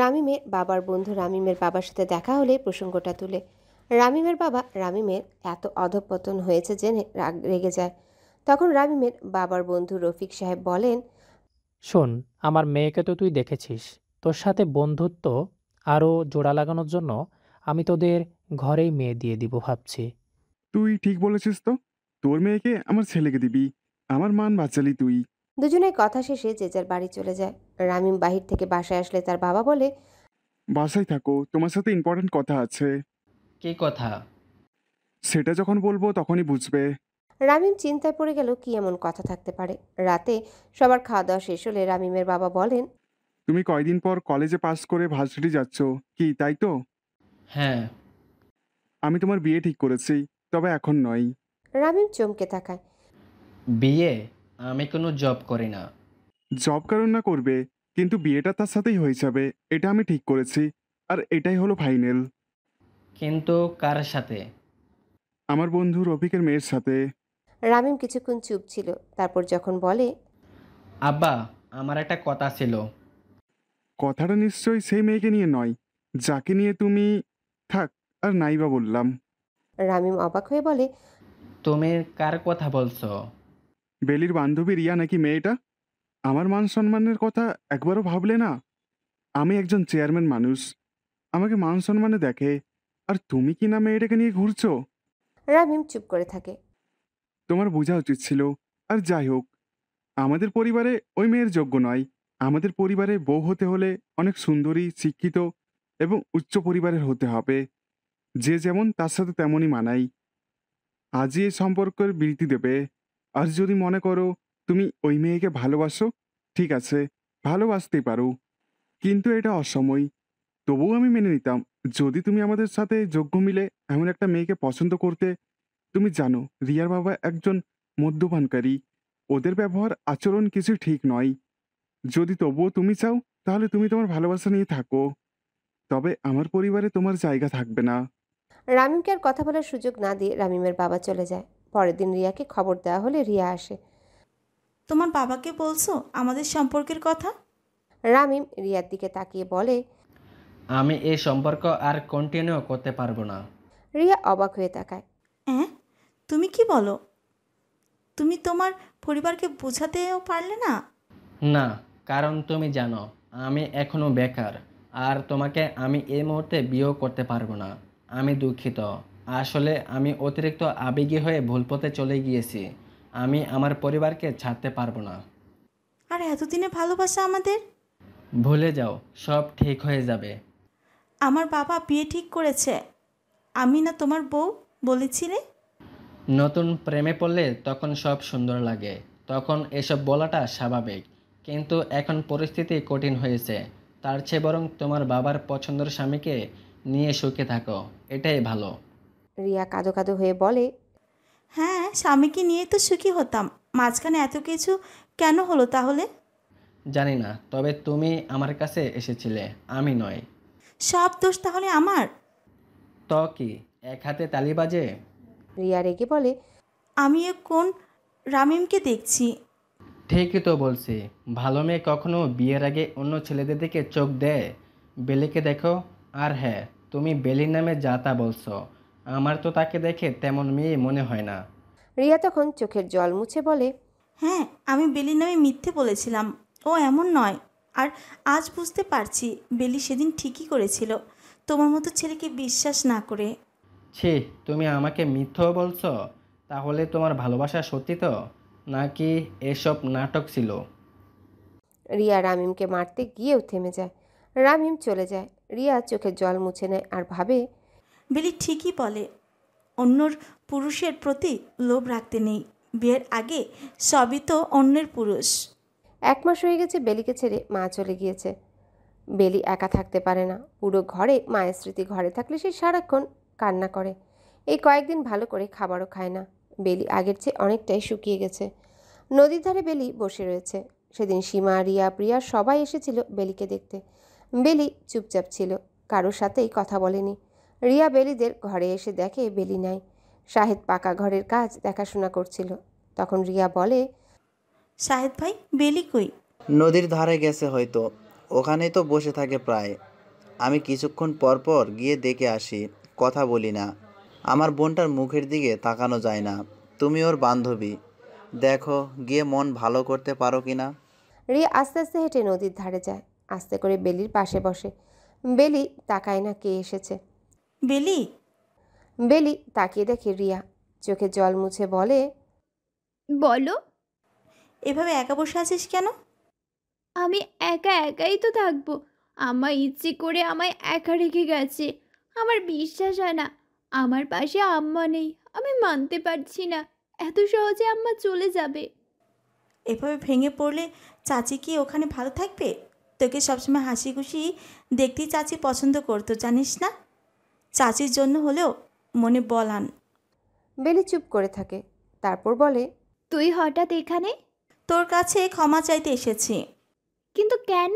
রামিমের বাবার বন্ধু রামিমের বাবার সাথে দেখা হলে প্রসঙ্গটা তুলে রামিমের বাবা রামিমের এত অধপতন হয়েছে জেনে রাগ রেগে যায় তখন রামিমের বাবার বন্ধু রফিক সাহেব বলেন শোন আমার মেয়েকে তো তুই দেখেছিস তোর সাথে বন্ধুত্ব আরও জোড়া লাগানোর জন্য আমি তোদের ঘরেই মেয়ে দিয়ে দিব ভাবছি তুই ঠিক বলেছিস তো তোর মেয়েকে আমার ছেলেকে দিবি আমার মান বাঁচালি তুই দুজনে কথা শেষে যে যার বাড়ি চলে যায় রামিম বাহির থেকে বাসায় আসলে তার বাবা বলে বাসায় থাকো তোমার সাথে ইম্পর্টেন্ট কথা আছে কে কথা সেটা যখন বলবো তখনই বুঝবে রামিম চিন্তায় পড়ে গেল কি এমন কথা থাকতে পারে রাতে সবার খাওয়া দাওয়া শেষ হলে রামিমের বাবা বলেন তুমি কয়দিন পর কলেজে পাস করে ভার্সিটি যাচ্ছ কি তাই তো হ্যাঁ আমি তোমার বিয়ে ঠিক করেছি তবে এখন নয় রামিম চমকে থাকায় বিয়ে আমি কোনো জব করি না জব কারণ না করবে কিন্তু বিয়েটা তার সাথেই হয়ে যাবে এটা আমি ঠিক করেছি আর এটাই হলো ফাইনাল কিন্তু কার সাথে আমার বন্ধু রফিকের মেয়ের সাথে রামিম কিছুক্ষণ চুপ ছিল তারপর যখন বলে আব্বা আমার একটা কথা ছিল কথাটা নিশ্চয়ই সেই মেয়েকে নিয়ে নয় যাকে নিয়ে তুমি থাক আর নাইবা বললাম রামিম অবাক হয়ে বলে তুমি কার কথা বলছো বেলির বান্ধবী রিয়া নাকি মেয়েটা আমার মান সম্মানের কথা একবারও ভাবলে না আমি একজন চেয়ারম্যান মানুষ আমাকে মান সম্মানে দেখে আর তুমি কি না মেয়েটাকে নিয়ে ঘুরছো রামিম চুপ করে থাকে তোমার বোঝা উচিত ছিল আর যাই হোক আমাদের পরিবারে ওই মেয়ের যোগ্য নয় আমাদের পরিবারে বউ হতে হলে অনেক সুন্দরী শিক্ষিত এবং উচ্চ পরিবারের হতে হবে যে যেমন তার সাথে তেমনই মানাই আজই এই সম্পর্কের বিরতি দেবে আর যদি মনে করো তুমি ওই মেয়েকে ভালোবাসো ঠিক আছে ভালোবাসতে পারো কিন্তু এটা অসময় তবুও আমি মেনে নিতাম যদি তুমি আমাদের সাথে যোগ্য মিলে এমন একটা মেয়েকে পছন্দ করতে তুমি জানো রিয়ার বাবা একজন মদ্যপানকারী ওদের ব্যবহার আচরণ কিছু ঠিক নয় যদি তবুও তুমি চাও তাহলে তুমি তোমার ভালোবাসা নিয়ে থাকো তবে আমার পরিবারে তোমার জায়গা থাকবে না রামিমকে আর কথা বলার সুযোগ না দিয়ে রামিমের বাবা চলে যায় পরের দিন রিয়াকে খবর দেওয়া হলে রিয়া আসে তোমার বাবাকে বলছো আমাদের সম্পর্কের কথা রামিম রিয়ার দিকে তাকিয়ে বলে আমি এই সম্পর্ক আর কন্টিনিউ করতে পারবো না রিয়া অবাক হয়ে তাকায় হ্যাঁ তুমি কি বলো তুমি তোমার পরিবারকে বোঝাতেও পারলে না না কারণ তুমি জানো আমি এখনও বেকার আর তোমাকে আমি এই মুহূর্তে বিয়েও করতে পারবো না আমি দুঃখিত আসলে আমি অতিরিক্ত আবেগী হয়ে ভুল পথে চলে গিয়েছি আমি আমার পরিবারকে ছাড়তে পারবো না আর এতদিনে ভালোবাসা আমাদের ভুলে যাও সব ঠিক হয়ে যাবে আমার বাবা বিয়ে ঠিক করেছে আমি না তোমার বউ বলেছিলে নতুন প্রেমে পড়লে তখন সব সুন্দর লাগে তখন এসব বলাটা স্বাভাবিক কিন্তু এখন পরিস্থিতি কঠিন হয়েছে তার চেয়ে বরং তোমার বাবার পছন্দের স্বামীকে নিয়ে সুখে থাকো এটাই ভালো রিয়া কাঁদো কাঁদো হয়ে বলে হ্যাঁ স্বামীকে নিয়ে তো সুখী হতাম মাঝখানে এত কিছু কেন হলো তাহলে জানি না তবে তুমি আমার কাছে এসেছিলে আমি নয় সব দোষ তাহলে আমার ত কি এক হাতে তালি বাজে রিয়া রেগে বলে আমি এ কোন রামিমকে দেখছি ঠিকই তো বলছি ভালো মেয়ে কখনো বিয়ের আগে অন্য ছেলেদের দিকে চোখ দেয় বেলিকে দেখো আর হ্যাঁ তুমি বেলির নামে যা তা বলছো আমার তো তাকে দেখে তেমন মেয়ে মনে হয় না রিয়া তখন চোখের জল মুছে বলে হ্যাঁ আমি বেলির নামে মিথ্যে বলেছিলাম ও এমন নয় আর আজ বুঝতে পারছি বেলি সেদিন ঠিকই করেছিল তোমার মতো ছেলেকে বিশ্বাস না করে ছি তুমি আমাকে মিথ্য বলছো তাহলে তোমার ভালোবাসা সত্যি তো নাকি এসব নাটক ছিল রিয়া রামিমকে মারতে গিয়েও থেমে যায় রামিম চলে যায় রিয়া চোখের জল মুছে নেয় আর ভাবে বিলি ঠিকই বলে অন্যর পুরুষের প্রতি লোভ রাখতে নেই বিয়ের আগে সবই তো অন্যের পুরুষ এক মাস হয়ে গেছে বেলিকে ছেড়ে মা চলে গিয়েছে বেলি একা থাকতে পারে না পুরো ঘরে মায়ের স্মৃতি ঘরে থাকলে সে সারাক্ষণ কান্না করে এই কয়েকদিন ভালো করে খাবারও খায় না বেলি আগের চেয়ে অনেকটাই শুকিয়ে গেছে নদীর ধারে বেলি বসে রয়েছে সেদিন সীমা রিয়া প্রিয়া সবাই এসেছিল বেলিকে দেখতে বেলি চুপচাপ ছিল কারোর সাথেই কথা বলেনি রিয়া বেলিদের ঘরে এসে দেখে বেলি নাই শাহেদ পাকা ঘরের কাজ দেখাশোনা করছিল তখন রিয়া বলে শাহেদ ভাই বেলি কই নদীর ধারে গেছে হয়তো ওখানেই তো বসে থাকে প্রায় আমি কিছুক্ষণ পর পর গিয়ে দেখে আসি কথা বলি না আমার বোনটার মুখের দিকে তাকানো যায় না তুমি ওর বান্ধবী দেখো গিয়ে মন ভালো করতে পারো কি না রিয়া আস্তে আস্তে হেঁটে নদীর ধারে যায় আস্তে করে বেলির পাশে বসে বেলি তাকায় না কে এসেছে বেলি বেলি তাকিয়ে দেখে রিয়া চোখে জল মুছে বলে বলো এভাবে একা বসে আছিস কেন আমি একা একাই তো থাকবো আমার ইচ্ছে করে আমায় একা রেখে গেছে আমার বিশ্বাস হয় না আমার পাশে আম্মা নেই আমি মানতে পারছি না এত সহজে আম্মা চলে যাবে এভাবে ভেঙে পড়লে চাচি কি ওখানে ভালো থাকবে তোকে সবসময় হাসি খুশি দেখতেই চাচি পছন্দ করতো জানিস না চাচির জন্য হলেও মনে বলান বেলি চুপ করে থাকে তারপর বলে তুই হঠাৎ এখানে তোর কাছে ক্ষমা চাইতে এসেছি কিন্তু কেন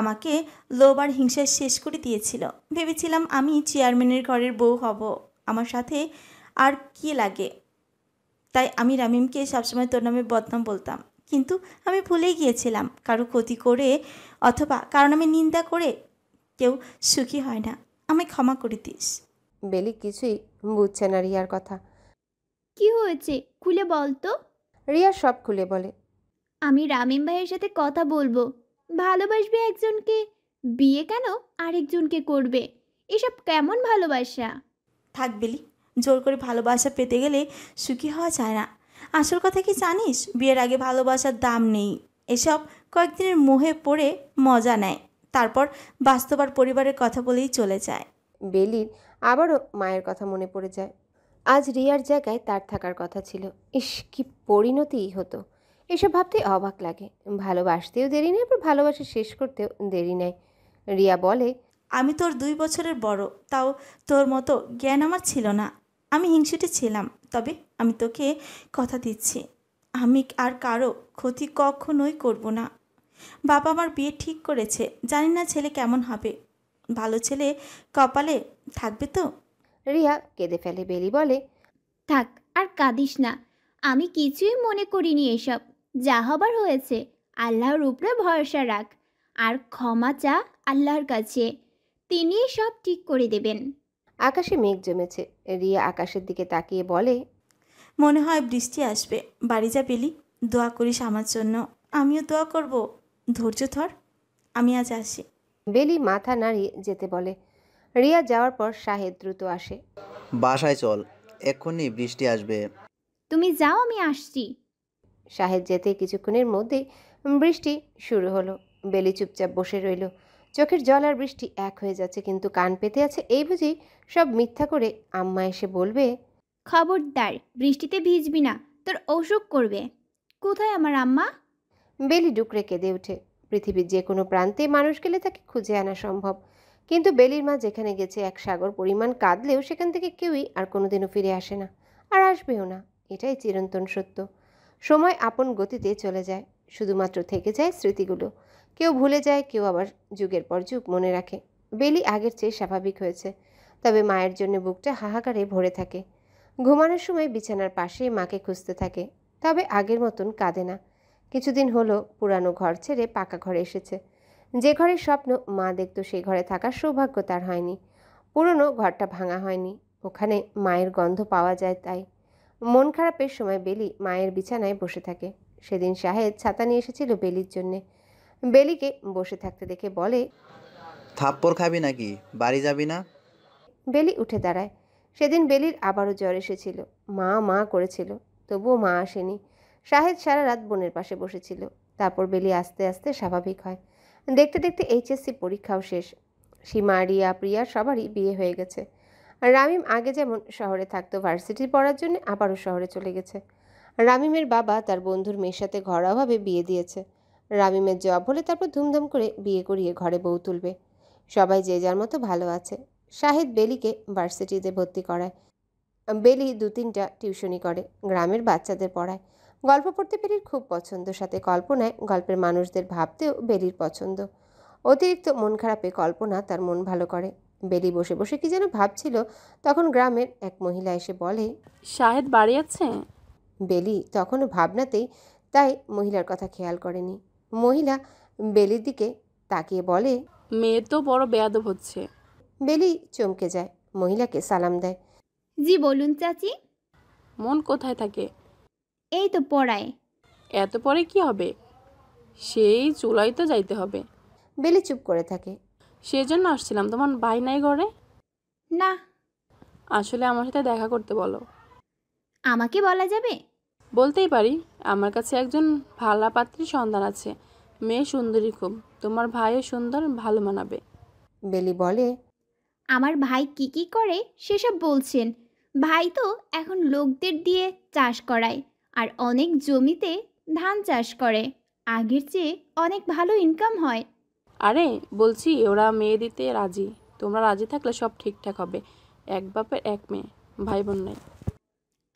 আমাকে লোবার হিংসায় শেষ করে দিয়েছিল ভেবেছিলাম আমি চেয়ারম্যানের ঘরের বউ হব আমার সাথে আর কি লাগে তাই আমি রামিমকে সবসময় তোর নামে বদনাম বলতাম কিন্তু আমি ভুলেই গিয়েছিলাম কারো ক্ষতি করে অথবা কারণ আমি নিন্দা করে কেউ সুখী হয় না আমায় ক্ষমা করে দিস বেলি কিছুই বুঝছে না রিয়ার কথা কি হয়েছে খুলে বল তো রিয়া সব খুলে বলে আমি রামিম ভাইয়ের সাথে কথা বলবো ভালোবাসবে একজনকে বিয়ে কেন আরেকজনকে করবে এসব কেমন ভালোবাসা থাক বেলি জোর করে ভালোবাসা পেতে গেলে সুখী হওয়া যায় না আসল কথা কি জানিস বিয়ের আগে ভালোবাসার দাম নেই এসব কয়েকদিনের মোহে পড়ে মজা নেয় তারপর বাস্তব আর পরিবারের কথা বলেই চলে যায় বেলির আবারও মায়ের কথা মনে পড়ে যায় আজ রিয়ার জায়গায় তার থাকার কথা ছিল ইস কি পরিণতি হতো এসব ভাবতে অবাক লাগে ভালোবাসতেও দেরি নেই আবার ভালোবাসা শেষ করতেও দেরি নেই রিয়া বলে আমি তোর দুই বছরের বড় তাও তোর মতো জ্ঞান আমার ছিল না আমি হিংসুটি ছিলাম তবে আমি তোকে কথা দিচ্ছি আমি আর কারো ক্ষতি কখনোই করব না বাবা আমার বিয়ে ঠিক করেছে জানি না ছেলে কেমন হবে ভালো ছেলে কপালে থাকবে তো রিয়া কেঁদে ফেলে বেলি বলে থাক আর কাঁদিস না আমি কিছুই মনে করিনি এসব যা হবার হয়েছে আল্লাহর উপরে ভরসা রাখ আর ক্ষমা চা আল্লাহর কাছে তিনি সব ঠিক করে দেবেন আকাশে মেঘ জমেছে রিয়া আকাশের দিকে তাকিয়ে বলে মনে হয় বৃষ্টি আসবে বাড়ি যা পেলি দোয়া করিস আমার জন্য আমিও দোয়া করবো ধৈর্য ধর আমি আজ আসি বেলি মাথা নাড়িয়ে যেতে বলে রিয়া যাওয়ার পর শাহেদ দ্রুত আসে বাসায় চল এক্ষুনি বৃষ্টি আসবে তুমি যাও আমি আসছি শাহেদ যেতে কিছুক্ষণের মধ্যেই বৃষ্টি শুরু হলো বেলি চুপচাপ বসে রইল চোখের জল আর বৃষ্টি এক হয়ে যাচ্ছে কিন্তু কান পেতে আছে এই বুঝি সব মিথ্যা করে আম্মা এসে বলবে খবরদার বৃষ্টিতে ভিজবি না তোর অসুখ করবে কোথায় আমার আম্মা বেলি ডুকরে কেঁদে উঠে পৃথিবীর যে কোনো প্রান্তে মানুষ গেলে তাকে খুঁজে আনা সম্ভব কিন্তু বেলির মা যেখানে গেছে এক সাগর পরিমাণ কাঁদলেও সেখান থেকে কেউই আর কোনোদিনও ফিরে আসে না আর আসবেও না এটাই চিরন্তন সত্য সময় আপন গতিতে চলে যায় শুধুমাত্র থেকে যায় স্মৃতিগুলো কেউ ভুলে যায় কেউ আবার যুগের পর যুগ মনে রাখে বেলি আগের চেয়ে স্বাভাবিক হয়েছে তবে মায়ের জন্য বুকটা হাহাকারে ভরে থাকে ঘুমানোর সময় বিছানার পাশেই মাকে খুঁজতে থাকে তবে আগের মতন কাঁদে না কিছুদিন হলো পুরানো ঘর ছেড়ে পাকা ঘরে এসেছে যে ঘরের স্বপ্ন মা দেখতো সেই ঘরে থাকার সৌভাগ্য তার হয়নি পুরনো ঘরটা ভাঙা হয়নি ওখানে মায়ের গন্ধ পাওয়া যায় তাই মন খারাপের সময় বেলি মায়ের বিছানায় বসে থাকে সেদিন শাহেদ ছাতা নিয়ে এসেছিল বেলির জন্যে বেলিকে বসে থাকতে দেখে বলে থাপ্পর খাবি নাকি বাড়ি যাবি না বেলি উঠে দাঁড়ায় সেদিন বেলির আবারও জ্বর এসেছিল মা মা করেছিল তবুও মা আসেনি শাহেদ সারা রাত বোনের পাশে বসেছিল তারপর বেলি আস্তে আস্তে স্বাভাবিক হয় দেখতে দেখতে এইচএসসি পরীক্ষাও শেষ সীমা রিয়া প্রিয়া সবারই বিয়ে হয়ে গেছে রামিম আগে যেমন শহরে থাকতো ভার্সিটি পড়ার জন্য আবারও শহরে চলে গেছে রামিমের বাবা তার বন্ধুর মেয়ের সাথে অভাবে বিয়ে দিয়েছে রামিমের জব হলে তারপর ধুমধাম করে বিয়ে করিয়ে ঘরে বউ তুলবে সবাই যে যার মতো ভালো আছে শাহেদ বেলিকে ভার্সিটিতে ভর্তি করায় বেলি দু তিনটা টিউশনি করে গ্রামের বাচ্চাদের পড়ায় গল্প পড়তে বেরির খুব পছন্দ সাথে কল্পনায় গল্পের মানুষদের ভাবতেও বেরির পছন্দ অতিরিক্ত মন খারাপে কল্পনা তার মন ভালো করে বেরি বসে বসে কি যেন ভাবছিল তখন গ্রামের এক মহিলা এসে বলে শাহেদ বাড়ি আছে বেলি তখনও ভাবনাতেই তাই মহিলার কথা খেয়াল করেনি মহিলা বেলির দিকে তাকিয়ে বলে মেয়ে তো বড় বেয়াদব হচ্ছে বেলি চমকে যায় মহিলাকে সালাম দেয় জি বলুন চাচি মন কোথায় থাকে এই তো পড়ায় এত পরে কি হবে সেই চুলাই তো যাইতে হবে বেলি চুপ করে থাকে সেজন্য আসছিলাম তোমার ভাই নাই ঘরে না আসলে আমার সাথে দেখা করতে বলো আমাকে বলা যাবে বলতেই পারি আমার কাছে একজন ভালা পাত্রী সন্ধান আছে মেয়ে সুন্দরী খুব তোমার ভাইও সুন্দর ভালো মানাবে বেলি বলে আমার ভাই কি কি করে সেসব বলছেন ভাই তো এখন লোকদের দিয়ে চাষ করায় আর অনেক জমিতে ধান চাষ করে আগের চেয়ে অনেক ভালো ইনকাম হয় আরে বলছি ওরা মেয়ে দিতে রাজি তোমরা রাজি থাকলে সব ঠিকঠাক হবে এক বাপের এক মেয়ে ভাই বোন নাই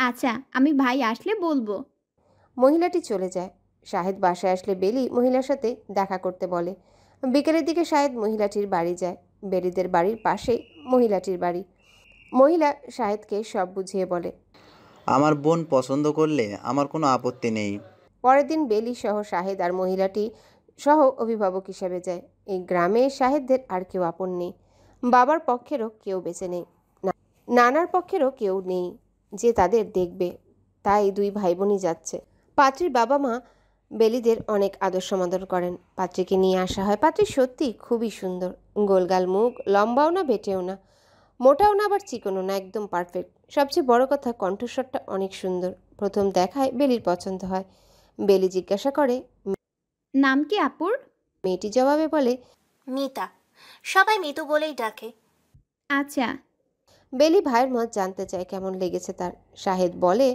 আচ্ছা আমি ভাই আসলে বলবো মহিলাটি চলে যায় শাহেদ বাসায় আসলে বেলি মহিলার সাথে দেখা করতে বলে বিকেলের দিকে শাহেদ মহিলাটির বাড়ি যায় বেলিদের বাড়ির পাশে মহিলাটির বাড়ি মহিলা শাহেদকে সব বুঝিয়ে বলে আমার বোন পছন্দ করলে আমার কোনো আপত্তি নেই পরের দিন বেলি সহ শাহেদ আর মহিলাটি সহ অভিভাবক হিসাবে যায় এই গ্রামে শাহেদদের আর কেউ আপন নেই বাবার পক্ষেরও কেউ বেঁচে নেই নানার পক্ষেরও কেউ নেই যে তাদের দেখবে তাই দুই ভাই বোনই যাচ্ছে পাত্রীর বাবা মা বেলিদের অনেক আদর সমাদর করেন পাত্রীকে নিয়ে আসা হয় পাত্রী সত্যি খুবই সুন্দর গোলগাল মুখ লম্বাও না বেটেও না মোটাও না আবার চিকনও না একদম পারফেক্ট সবচেয়ে বড় কথা কণ্ঠস্বরটা অনেক সুন্দর প্রথম দেখায় বেলির পছন্দ হয় বেলি জিজ্ঞাসা করে নাম কি আপুর মেয়েটি জবাবে বলে মিতা সবাই মিতু বলেই ডাকে আচ্ছা বেলি ভাইয়ের মত জানতে চায় কেমন লেগেছে তার শাহেদ বলে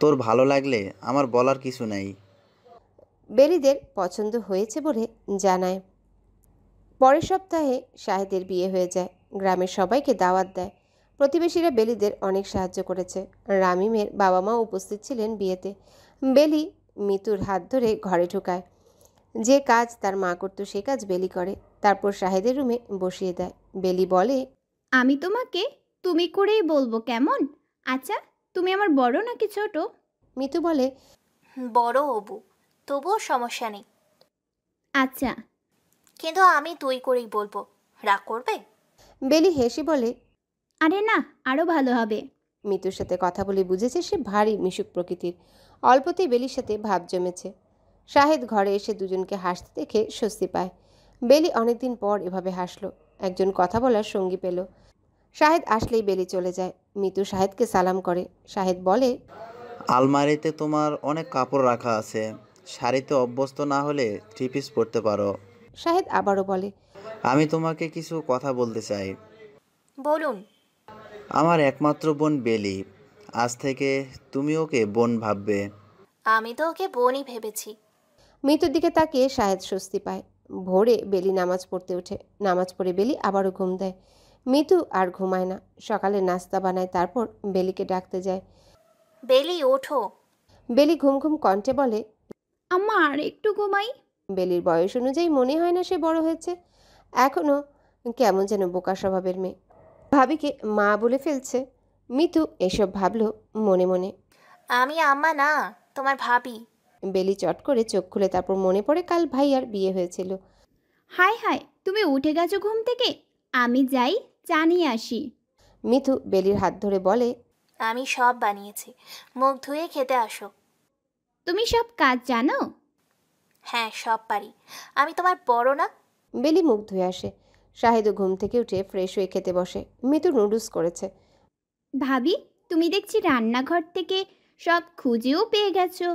তোর ভালো লাগলে আমার বলার কিছু নাই বেলিদের পছন্দ হয়েছে বলে জানায় পরের সপ্তাহে শাহেদের বিয়ে হয়ে যায় গ্রামের সবাইকে দাওয়াত দেয় প্রতিবেশীরা বেলিদের অনেক সাহায্য করেছে রামিমের বাবা মা উপস্থিত ছিলেন বিয়েতে বেলি মিতুর হাত ধরে ঘরে ঢুকায় যে কাজ তার মা করতো সে কাজ বেলি করে তারপর শাহেদের রুমে বসিয়ে দেয় বেলি বলে আমি তোমাকে তুমি করেই বলবো কেমন আচ্ছা তুমি আমার বড় নাকি ছোট মিতু বলে বড় অবু তবুও সমস্যা নেই আচ্ছা কিন্তু আমি তুই করেই বলবো রাগ করবে বেলি হেসে বলে আরে না আরও ভালো হবে মিতুর সাথে কথা বলে বুঝেছে সে ভারী মিশুক প্রকৃতির অল্পতেই বেলির সাথে ভাব জমেছে শাহেদ ঘরে এসে দুজনকে হাসতে দেখে স্বস্তি পায় বেলি অনেকদিন পর এভাবে হাসলো একজন কথা বলার সঙ্গী পেল শাহেদ আসলেই বেলি চলে যায় মিতু শাহেদকে সালাম করে শাহেদ বলে আলমারিতে তোমার অনেক কাপড় রাখা আছে শাড়িতে অভ্যস্ত না হলে থ্রি পিস পরতে পারো শাহেদ আবারও বলে আমি তোমাকে কিছু কথা বলতে চাই বলুন আমার একমাত্র বোন বেলি আজ থেকে তুমি ওকে বোন ভাববে আমি তো ওকে বোনই ভেবেছি মৃত্যুর দিকে তাকিয়ে শাহেদ স্বস্তি পায় ভোরে বেলি নামাজ পড়তে ওঠে নামাজ পড়ে বেলি আবারও ঘুম দেয় মিতু আর ঘুমায় না সকালে নাস্তা বানায় তারপর বেলিকে ডাকতে যায় বেলি ওঠো বেলি ঘুম ঘুম কণ্ঠে বলে আম্মা আর একটু ঘুমাই বেলির বয়স অনুযায়ী মনে হয় না সে বড় হয়েছে এখনও কেমন যেন বোকা স্বভাবের মেয়ে ভাবিকে মা বলে ফেলছে মিতু এসব ভাবল মনে মনে আমি আম্মা না তোমার ভাবি বেলি চট করে চোখ খুলে তারপর মনে পড়ে কাল ভাইয়ার বিয়ে হয়েছিল হাই হাই তুমি উঠে গেছো ঘুম থেকে আমি যাই চা নিয়ে আসি মিথু বেলির হাত ধরে বলে আমি সব বানিয়েছি মুখ ধুয়ে খেতে আসো তুমি সব কাজ জানো হ্যাঁ সব পারি আমি তোমার বড় না বেলি মুখ ধুয়ে আসে শাহিদু ঘুম থেকে উঠে ফ্রেশ হয়ে খেতে বসে মিতু নুডলস করেছে ভাবি তুমি দেখছি রান্নাঘর থেকে সব খুঁজেও পেয়ে গেছো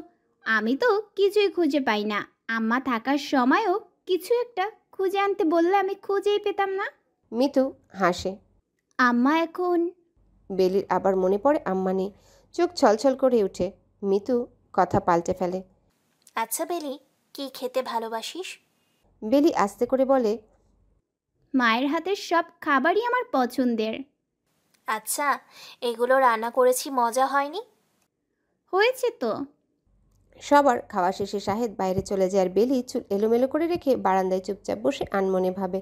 আমি তো কিছুই খুঁজে পাই না আম্মা থাকার সময়ও কিছু একটা খুঁজে আনতে বললে আমি খুঁজেই পেতাম না মিতু হাসে আম্মা এখন বেলির আবার মনে পড়ে আম্মা নেই চোখ ছলছল করে উঠে মিতু কথা পাল্টে ফেলে আচ্ছা বেলি কি খেতে ভালোবাসিস বেলি আস্তে করে বলে মায়ের হাতের সব খাবারই আমার পছন্দের আচ্ছা এগুলো রান্না করেছি মজা হয়নি হয়েছে তো সবার খাওয়া শেষে শাহেদ বাইরে চলে যায় আর বেলি চুল এলোমেলো করে রেখে বারান্দায় চুপচাপ বসে আনমনে ভাবে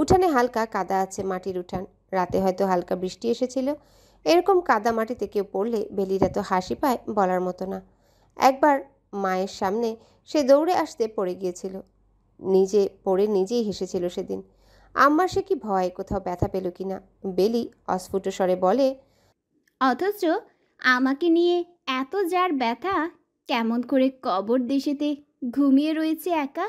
উঠানে হালকা কাদা আছে মাটির উঠান রাতে হয়তো হালকা বৃষ্টি এসেছিল এরকম কাদা মাটিতে কেউ পড়লে বেলিরা তো হাসি পায় বলার মতো না একবার মায়ের সামনে সে দৌড়ে আসতে পড়ে গিয়েছিল নিজে পড়ে নিজেই হেসেছিল সেদিন আম্মার সে কি ভয় কোথাও ব্যথা পেল কি না বেলি অস্ফুট স্বরে বলে অথচ আমাকে নিয়ে এত যার ব্যথা কেমন করে কবর দেশেতে ঘুমিয়ে রয়েছে একা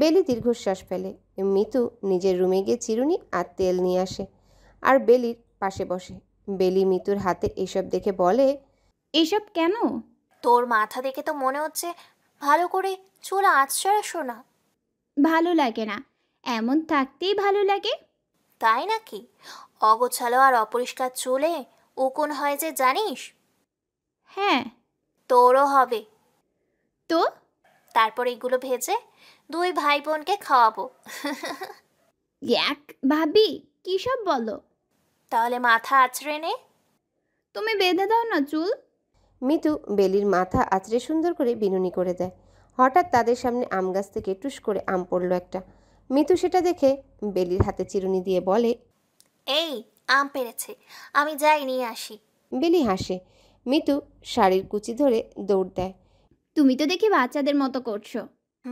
বেলি দীর্ঘশ্বাস ফেলে মিতু নিজের রুমে গিয়ে চিরুনি আর তেল নিয়ে আসে আর বেলির পাশে বসে বেলি মিতুর হাতে এসব দেখে বলে এসব কেন তোর মাথা দেখে তো মনে হচ্ছে ভালো করে চুল আঁচড়াসো শোনা ভালো লাগে না এমন থাকতেই ভালো লাগে তাই নাকি অগোছালো আর অপরিষ্কার চুলে উকুন হয় যে জানিস হ্যাঁ তোরও হবে তো তারপর এগুলো ভেজে দুই ভাই বোনকে খাওয়াবো এক ভাবি কী সব বলো তাহলে মাথা আছড়ে নে তুমি বেঁধে দাও না চুল মিতু বেলির মাথা আঁচড়ে সুন্দর করে বিনুনি করে দেয় হঠাৎ তাদের সামনে আম গাছ থেকে টুস করে আম পড়লো একটা মিতু সেটা দেখে বেলির হাতে চিরুনি দিয়ে বলে এই আম পেরেছে আমি যাই নিয়ে আসি বেলি হাসে মিতু শাড়ির কুচি ধরে দৌড় দেয় তুমি তো দেখি বাচ্চাদের মতো করছো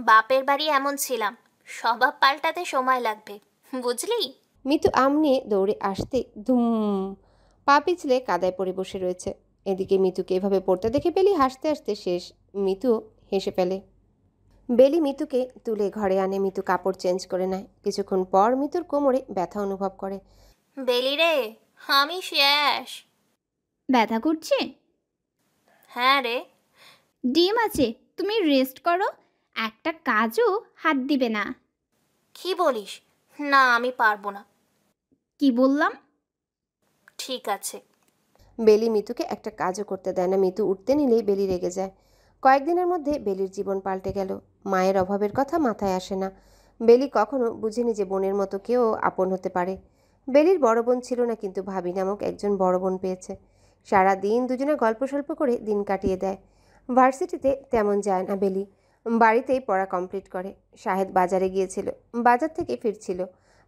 বাপের বাড়ি এমন ছিলাম স্বভাব পাল্টাতে সময় লাগবে বুঝলি মিতু আম নিয়ে দৌড়ে আসতে ধুম পা পিছলে কাদায় পড়ে বসে রয়েছে এদিকে মিতুকে এভাবে পড়তে দেখে পেলি হাসতে হাসতে শেষ মিতু হেসে ফেলে বেলি মিতুকে তুলে ঘরে আনে মিতু কাপড় চেঞ্জ করে নেয় কিছুক্ষণ পর মিতুর কোমরে ব্যথা অনুভব করে বেলি রে আমি শেষ ব্যথা করছে হ্যাঁ রে ডিম আছে তুমি রেস্ট করো একটা কাজও হাত দিবে না কি বলিস না আমি পারবো না কি বললাম ঠিক আছে বেলি মিতুকে একটা কাজও করতে দেয় না মিতু উঠতে নিলেই বেলি রেগে যায় কয়েকদিনের মধ্যে বেলির জীবন পাল্টে গেল মায়ের অভাবের কথা মাথায় আসে না বেলি কখনো বুঝেনি যে বোনের মতো কেউ আপন হতে পারে বেলির বড় বোন ছিল না কিন্তু ভাবি নামক একজন বড় বোন পেয়েছে সারা দিন দুজনে গল্প স্বল্প করে দিন কাটিয়ে দেয় ভার্সিটিতে তেমন যায় না বেলি বাড়িতেই পড়া কমপ্লিট করে শাহেদ বাজারে গিয়েছিল বাজার থেকে ফিরছিল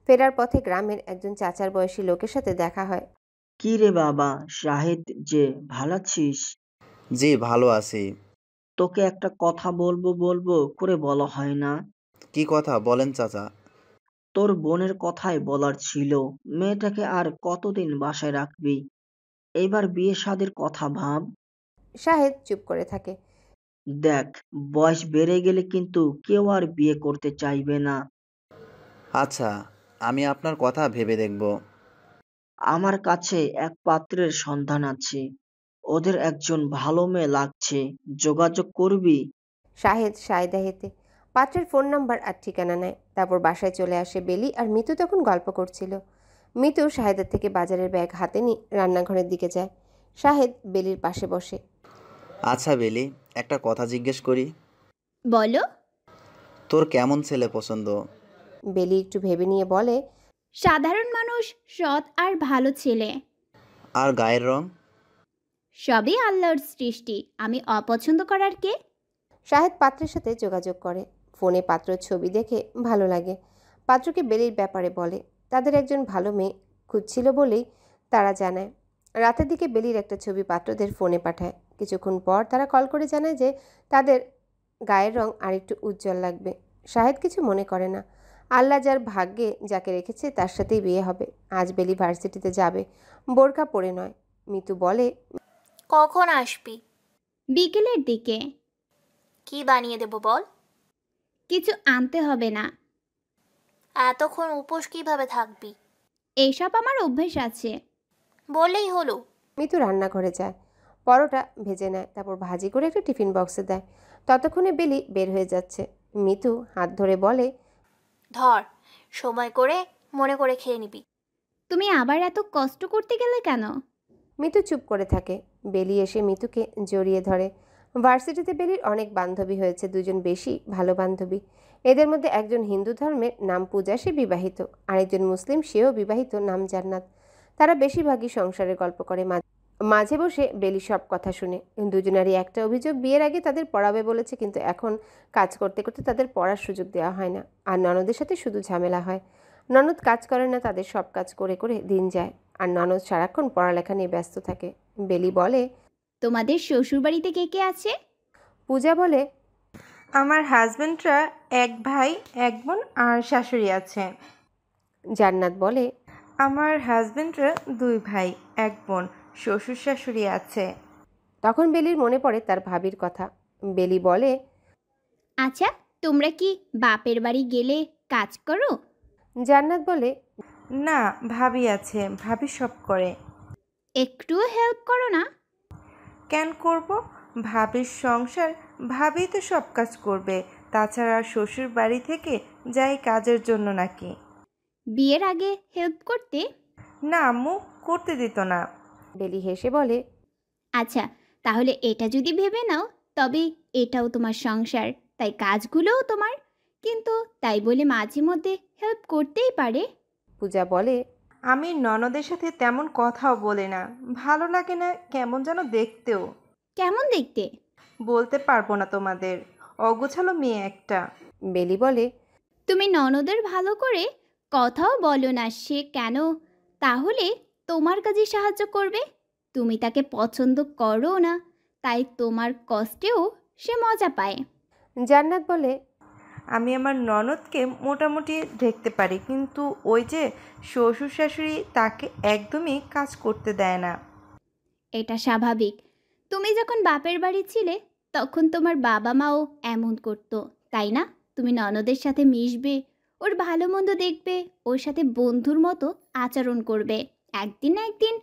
ফেরার পথে গ্রামের একজন চাচার বয়সী লোকের সাথে দেখা হয় কি রে বাবা শাহেদ যে ভালো আছিস জি ভালো আছি তোকে একটা কথা বলবো, বলবো করে বলা হয় না। কি কথা বলেন চাচা তোর বোনের কথাই বলার ছিল মেয়েটাকে আর কতদিন বাসায় রাখবি এইবার বিয়ে সাদের কথা ভাব শাহেদ চুপ করে থাকে দেখ বয়স বেড়ে গেলে কিন্তু কেউ আর বিয়ে করতে চাইবে না আচ্ছা আমি আপনার কথা ভেবে দেখব আমার কাছে এক পাত্রের সন্ধান আছে ওদের একজন ভালো মেয়ে লাগছে যোগাযোগ করবি শাহেদ সায়দা হেতে পাত্রের ফোন নাম্বার আর ঠিকানা নেয় তারপর বাসায় চলে আসে বেলি আর মিতু তখন গল্প করছিল মিতু শাহেদের থেকে বাজারের ব্যাগ হাতে নিয়ে রান্নাঘরের দিকে যায় শাহেদ বেলির পাশে বসে আচ্ছা বেলি একটা কথা জিজ্ঞেস করি বলো তোর কেমন ছেলে পছন্দ বেলি একটু ভেবে নিয়ে বলে সাধারণ মানুষ সৎ আর ভালো ছেলে আর গায়ের রং সবই আল্লাহর সৃষ্টি আমি অপছন্দ করার কে শাহেদ পাত্রের সাথে যোগাযোগ করে ফোনে পাত্রর ছবি দেখে ভালো লাগে পাত্রকে বেলির ব্যাপারে বলে তাদের একজন ভালো মেয়ে খুঁজছিল বলেই তারা জানায় রাতের দিকে বেলির একটা ছবি পাত্রদের ফোনে পাঠায় কিছুক্ষণ পর তারা কল করে জানায় যে তাদের গায়ের রং আরেকটু উজ্জ্বল লাগবে শাহেদ কিছু মনে করে না আল্লাহ যার ভাগ্যে যাকে রেখেছে তার সাথেই বিয়ে হবে আজ বেলি ভার্সিটিতে যাবে বোরকা পরে নয় মিতু বলে কখন আসবি বিকেলের দিকে কি বানিয়ে দেব বল কিছু আনতে হবে না এতক্ষণ উপোস কিভাবে থাকবি এইসব আমার অভ্যেস আছে বলেই হলো মিতু করে যায় পরোটা ভেজে নেয় তারপর ভাজি করে একটা টিফিন বক্সে দেয় ততক্ষণে বেলি বের হয়ে যাচ্ছে মিতু হাত ধরে বলে ধর সময় করে মনে করে খেয়ে নিবি তুমি আবার এত কষ্ট করতে গেলে কেন মিতু চুপ করে থাকে বেলি এসে মিতুকে জড়িয়ে ধরে ভার্সিটিতে বেলির অনেক বান্ধবী হয়েছে দুজন বেশি ভালো বান্ধবী এদের মধ্যে একজন হিন্দু ধর্মের নাম পূজা সে বিবাহিত আরেকজন মুসলিম সেও বিবাহিত নাম জান্নাত তারা বেশিরভাগই সংসারের গল্প করে মাঝে বসে বেলি সব কথা শুনে দুজনারই একটা অভিযোগ বিয়ের আগে তাদের পড়াবে বলেছে কিন্তু এখন কাজ করতে করতে তাদের পড়ার সুযোগ দেওয়া হয় না আর ননদের সাথে শুধু ঝামেলা হয় ননদ কাজ করে না তাদের সব কাজ করে করে দিন যায় আর ননদ সারাক্ষণ পড়ালেখা নিয়ে ব্যস্ত থাকে বেলি বলে তোমাদের শ্বশুরবাড়িতে কে কে আছে পূজা বলে আমার হাজব্যান্ডরা এক ভাই এক বোন আর শাশুড়ি আছে জান্নাত বলে আমার হাজব্যান্ডরা দুই ভাই এক বোন শ্বশুর শাশুড়ি আছে তখন বেলির মনে পড়ে তার ভাবির কথা বেলি বলে আচ্ছা তোমরা কি বাপের বাড়ি গেলে কাজ করো জান্নাত বলে না ভাবি আছে ভাবি সব করে একটুও হেল্প করো না কেন করব ভাবির সংসার ভাবি তো সব কাজ করবে তাছাড়া শ্বশুর বাড়ি থেকে যাই কাজের জন্য নাকি বিয়ের আগে হেল্প করতে না মুখ করতে দিত না ডেলি হেসে বলে আচ্ছা তাহলে এটা যদি ভেবে নাও তবে এটাও তোমার সংসার তাই কাজগুলোও তোমার কিন্তু তাই বলে মাঝে মধ্যে হেল্প করতেই পারে পূজা বলে আমি ননদের সাথে তেমন কথাও বলে না ভালো লাগে না কেমন যেন দেখতেও কেমন দেখতে বলতে পারবো না তোমাদের অগোছালো মেয়ে একটা বেলি বলে তুমি ননদের ভালো করে কথাও বলো না সে কেন তাহলে তোমার কাজে সাহায্য করবে তুমি তাকে পছন্দ করো না তাই তোমার কষ্টেও সে মজা পায় জান্নাত বলে আমি আমার ননদকে মোটামুটি দেখতে পারি কিন্তু ওই যে শ্বশুর শাশুড়ি তাকে একদমই কাজ করতে দেয় না এটা স্বাভাবিক তুমি যখন বাপের বাড়ি ছিলে তখন তোমার বাবা মাও এমন করতো তাই না তুমি ননদের সাথে মিশবে ওর ভালো মন্দ দেখবে ওর সাথে বন্ধুর মতো আচরণ করবে একদিন না একদিন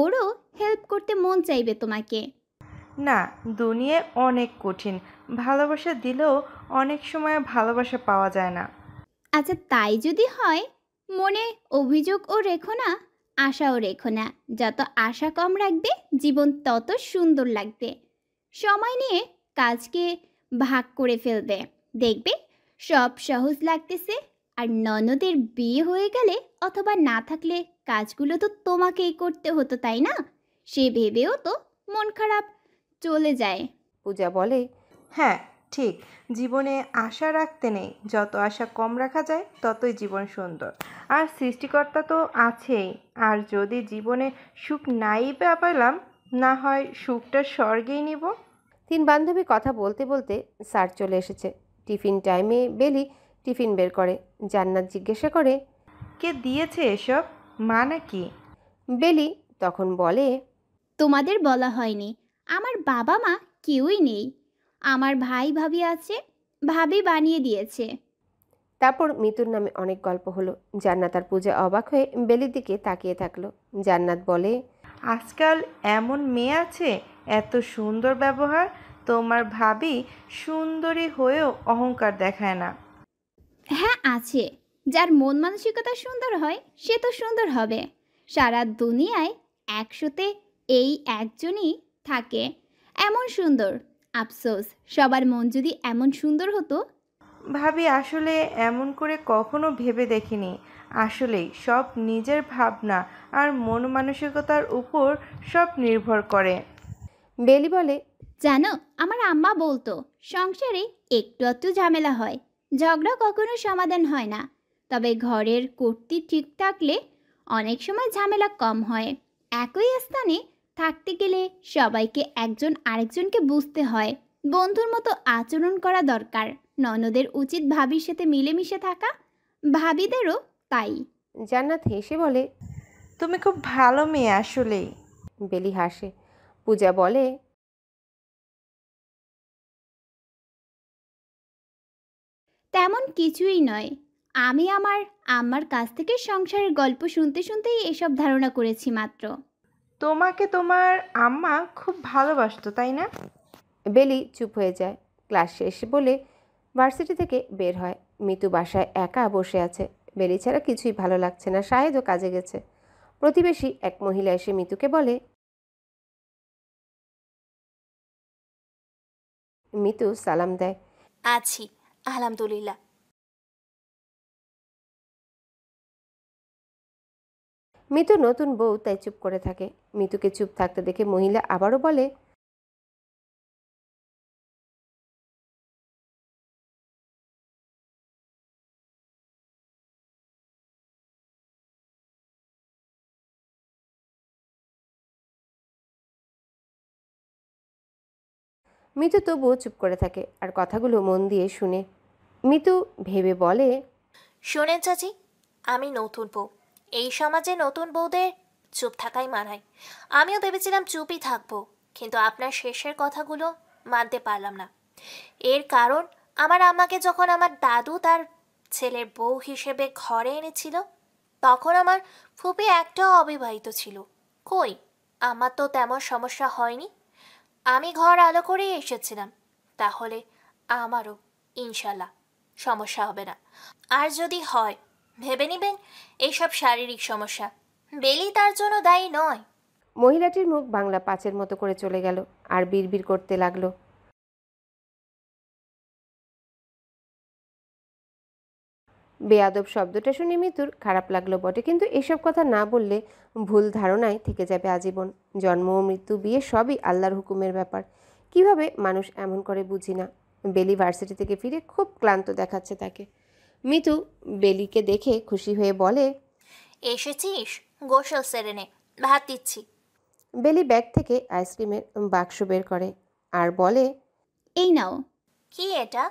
ওরও হেল্প করতে মন চাইবে তোমাকে না দুনিয়ায় অনেক কঠিন ভালোবাসা দিলেও অনেক সময় ভালোবাসা পাওয়া যায় না আচ্ছা তাই যদি হয় মনে অভিযোগ ও রেখো না আশাও রেখো না যত আশা কম রাখবে জীবন তত সুন্দর লাগবে সময় নিয়ে কাজকে ভাগ করে ফেলবে দেখবে সব সহজ লাগতেছে আর ননদের বিয়ে হয়ে গেলে অথবা না থাকলে কাজগুলো তো তোমাকেই করতে হতো তাই না সে ভেবেও তো মন খারাপ চলে যায় পূজা বলে হ্যাঁ ঠিক জীবনে আশা রাখতে নেই যত আশা কম রাখা যায় ততই জীবন সুন্দর আর সৃষ্টিকর্তা তো আছেই আর যদি জীবনে সুখ নাই পেলাম না হয় সুখটা স্বর্গেই নিব তিন বান্ধবী কথা বলতে বলতে স্যার চলে এসেছে টিফিন টাইমে বেলি টিফিন বের করে জান্নাত জিজ্ঞাসা করে কে দিয়েছে এসব মা নাকি বেলি তখন বলে তোমাদের বলা হয়নি আমার বাবা মা কেউই নেই আমার ভাই ভাবি আছে ভাবি বানিয়ে দিয়েছে তারপর মিতুর নামে অনেক গল্প হলো জান্নাত আর পূজা অবাক হয়ে বেলির দিকে তাকিয়ে থাকলো জান্নাত বলে আজকাল এমন মেয়ে আছে এত সুন্দর ব্যবহার তোমার ভাবি সুন্দরী হয়েও অহংকার দেখায় না হ্যাঁ আছে যার মন মানসিকতা সুন্দর হয় সে তো সুন্দর হবে সারা দুনিয়ায় একশোতে এই একজনই থাকে এমন সুন্দর আফসোস সবার মন যদি এমন সুন্দর হতো ভাবি আসলে এমন করে কখনো ভেবে দেখিনি আসলেই সব নিজের ভাবনা আর মন মানসিকতার উপর সব নির্ভর করে বেলি বলে জানো আমার আম্মা বলতো সংসারে একটু একটু ঝামেলা হয় ঝগড়া কখনো সমাধান হয় না তবে ঘরের কর্তি ঠিক থাকলে অনেক সময় ঝামেলা কম হয় একই স্থানে থাকতে গেলে সবাইকে একজন আরেকজনকে বুঝতে হয় বন্ধুর মতো আচরণ করা দরকার ননদের উচিত ভাবির সাথে মিলেমিশে থাকা ভাবিদেরও তাই জান্নাত হেসে বলে তুমি খুব ভালো মেয়ে আসলে বেলি হাসে পূজা বলে তেমন কিছুই নয় আমি আমার আমার কাছ থেকে সংসারের গল্প শুনতে শুনতেই এসব ধারণা করেছি মাত্র তোমাকে তোমার আম্মা খুব ভালোবাসতো তাই না বেলি চুপ হয়ে যায় ক্লাস শেষ বলে ভার্সিটি থেকে বের হয় মিতু বাসায় একা বসে আছে বেলি ছাড়া কিছুই ভালো লাগছে না সাহেদও কাজে গেছে প্রতিবেশী এক মহিলা এসে মিতুকে বলে মিতু সালাম দেয় আছি আলহামদুলিল্লাহ মিতু নতুন বউ তাই চুপ করে থাকে মিতুকে চুপ থাকতে দেখে মহিলা আবারও বলে মিতু তবুও চুপ করে থাকে আর কথাগুলো মন দিয়ে শুনে মিতু ভেবে বলে শোনেন চাচি আমি নতুন বউ এই সমাজে নতুন বউদের চুপ থাকাই মানায় আমিও ভেবেছিলাম চুপই থাকবো কিন্তু আপনার শেষের কথাগুলো মানতে পারলাম না এর কারণ আমার আমাকে যখন আমার দাদু তার ছেলের বউ হিসেবে ঘরে এনেছিল তখন আমার ফুপি একটাও অবিবাহিত ছিল কই আমার তো তেমন সমস্যা হয়নি আমি ঘর আলো করেই এসেছিলাম তাহলে আমারও ইনশাল্লাহ সমস্যা হবে না আর যদি হয় ভেবে নেবেন এইসব শারীরিক সমস্যা বেলি তার জন্য দায়ী নয় মহিলাটির মুখ বাংলা পাঁচের মতো করে চলে গেল আর বিড়বিড় করতে লাগলো বেয়াদব শব্দটা শুনে মিতুর খারাপ লাগলো বটে কিন্তু এসব কথা না বললে ভুল ধারণায় থেকে যাবে আজীবন জন্ম মৃত্যু বিয়ে সবই আল্লাহর হুকুমের ব্যাপার কিভাবে মানুষ এমন করে বুঝি না বেলি ভার্সিটি থেকে ফিরে খুব ক্লান্ত দেখাচ্ছে তাকে মিতু বেলিকে দেখে খুশি হয়ে বলে এসেছিস গোসল সেরেনে ভাত দিচ্ছি বেলি ব্যাগ থেকে আইসক্রিমের বাক্স বের করে আর বলে এই নাও কি এটা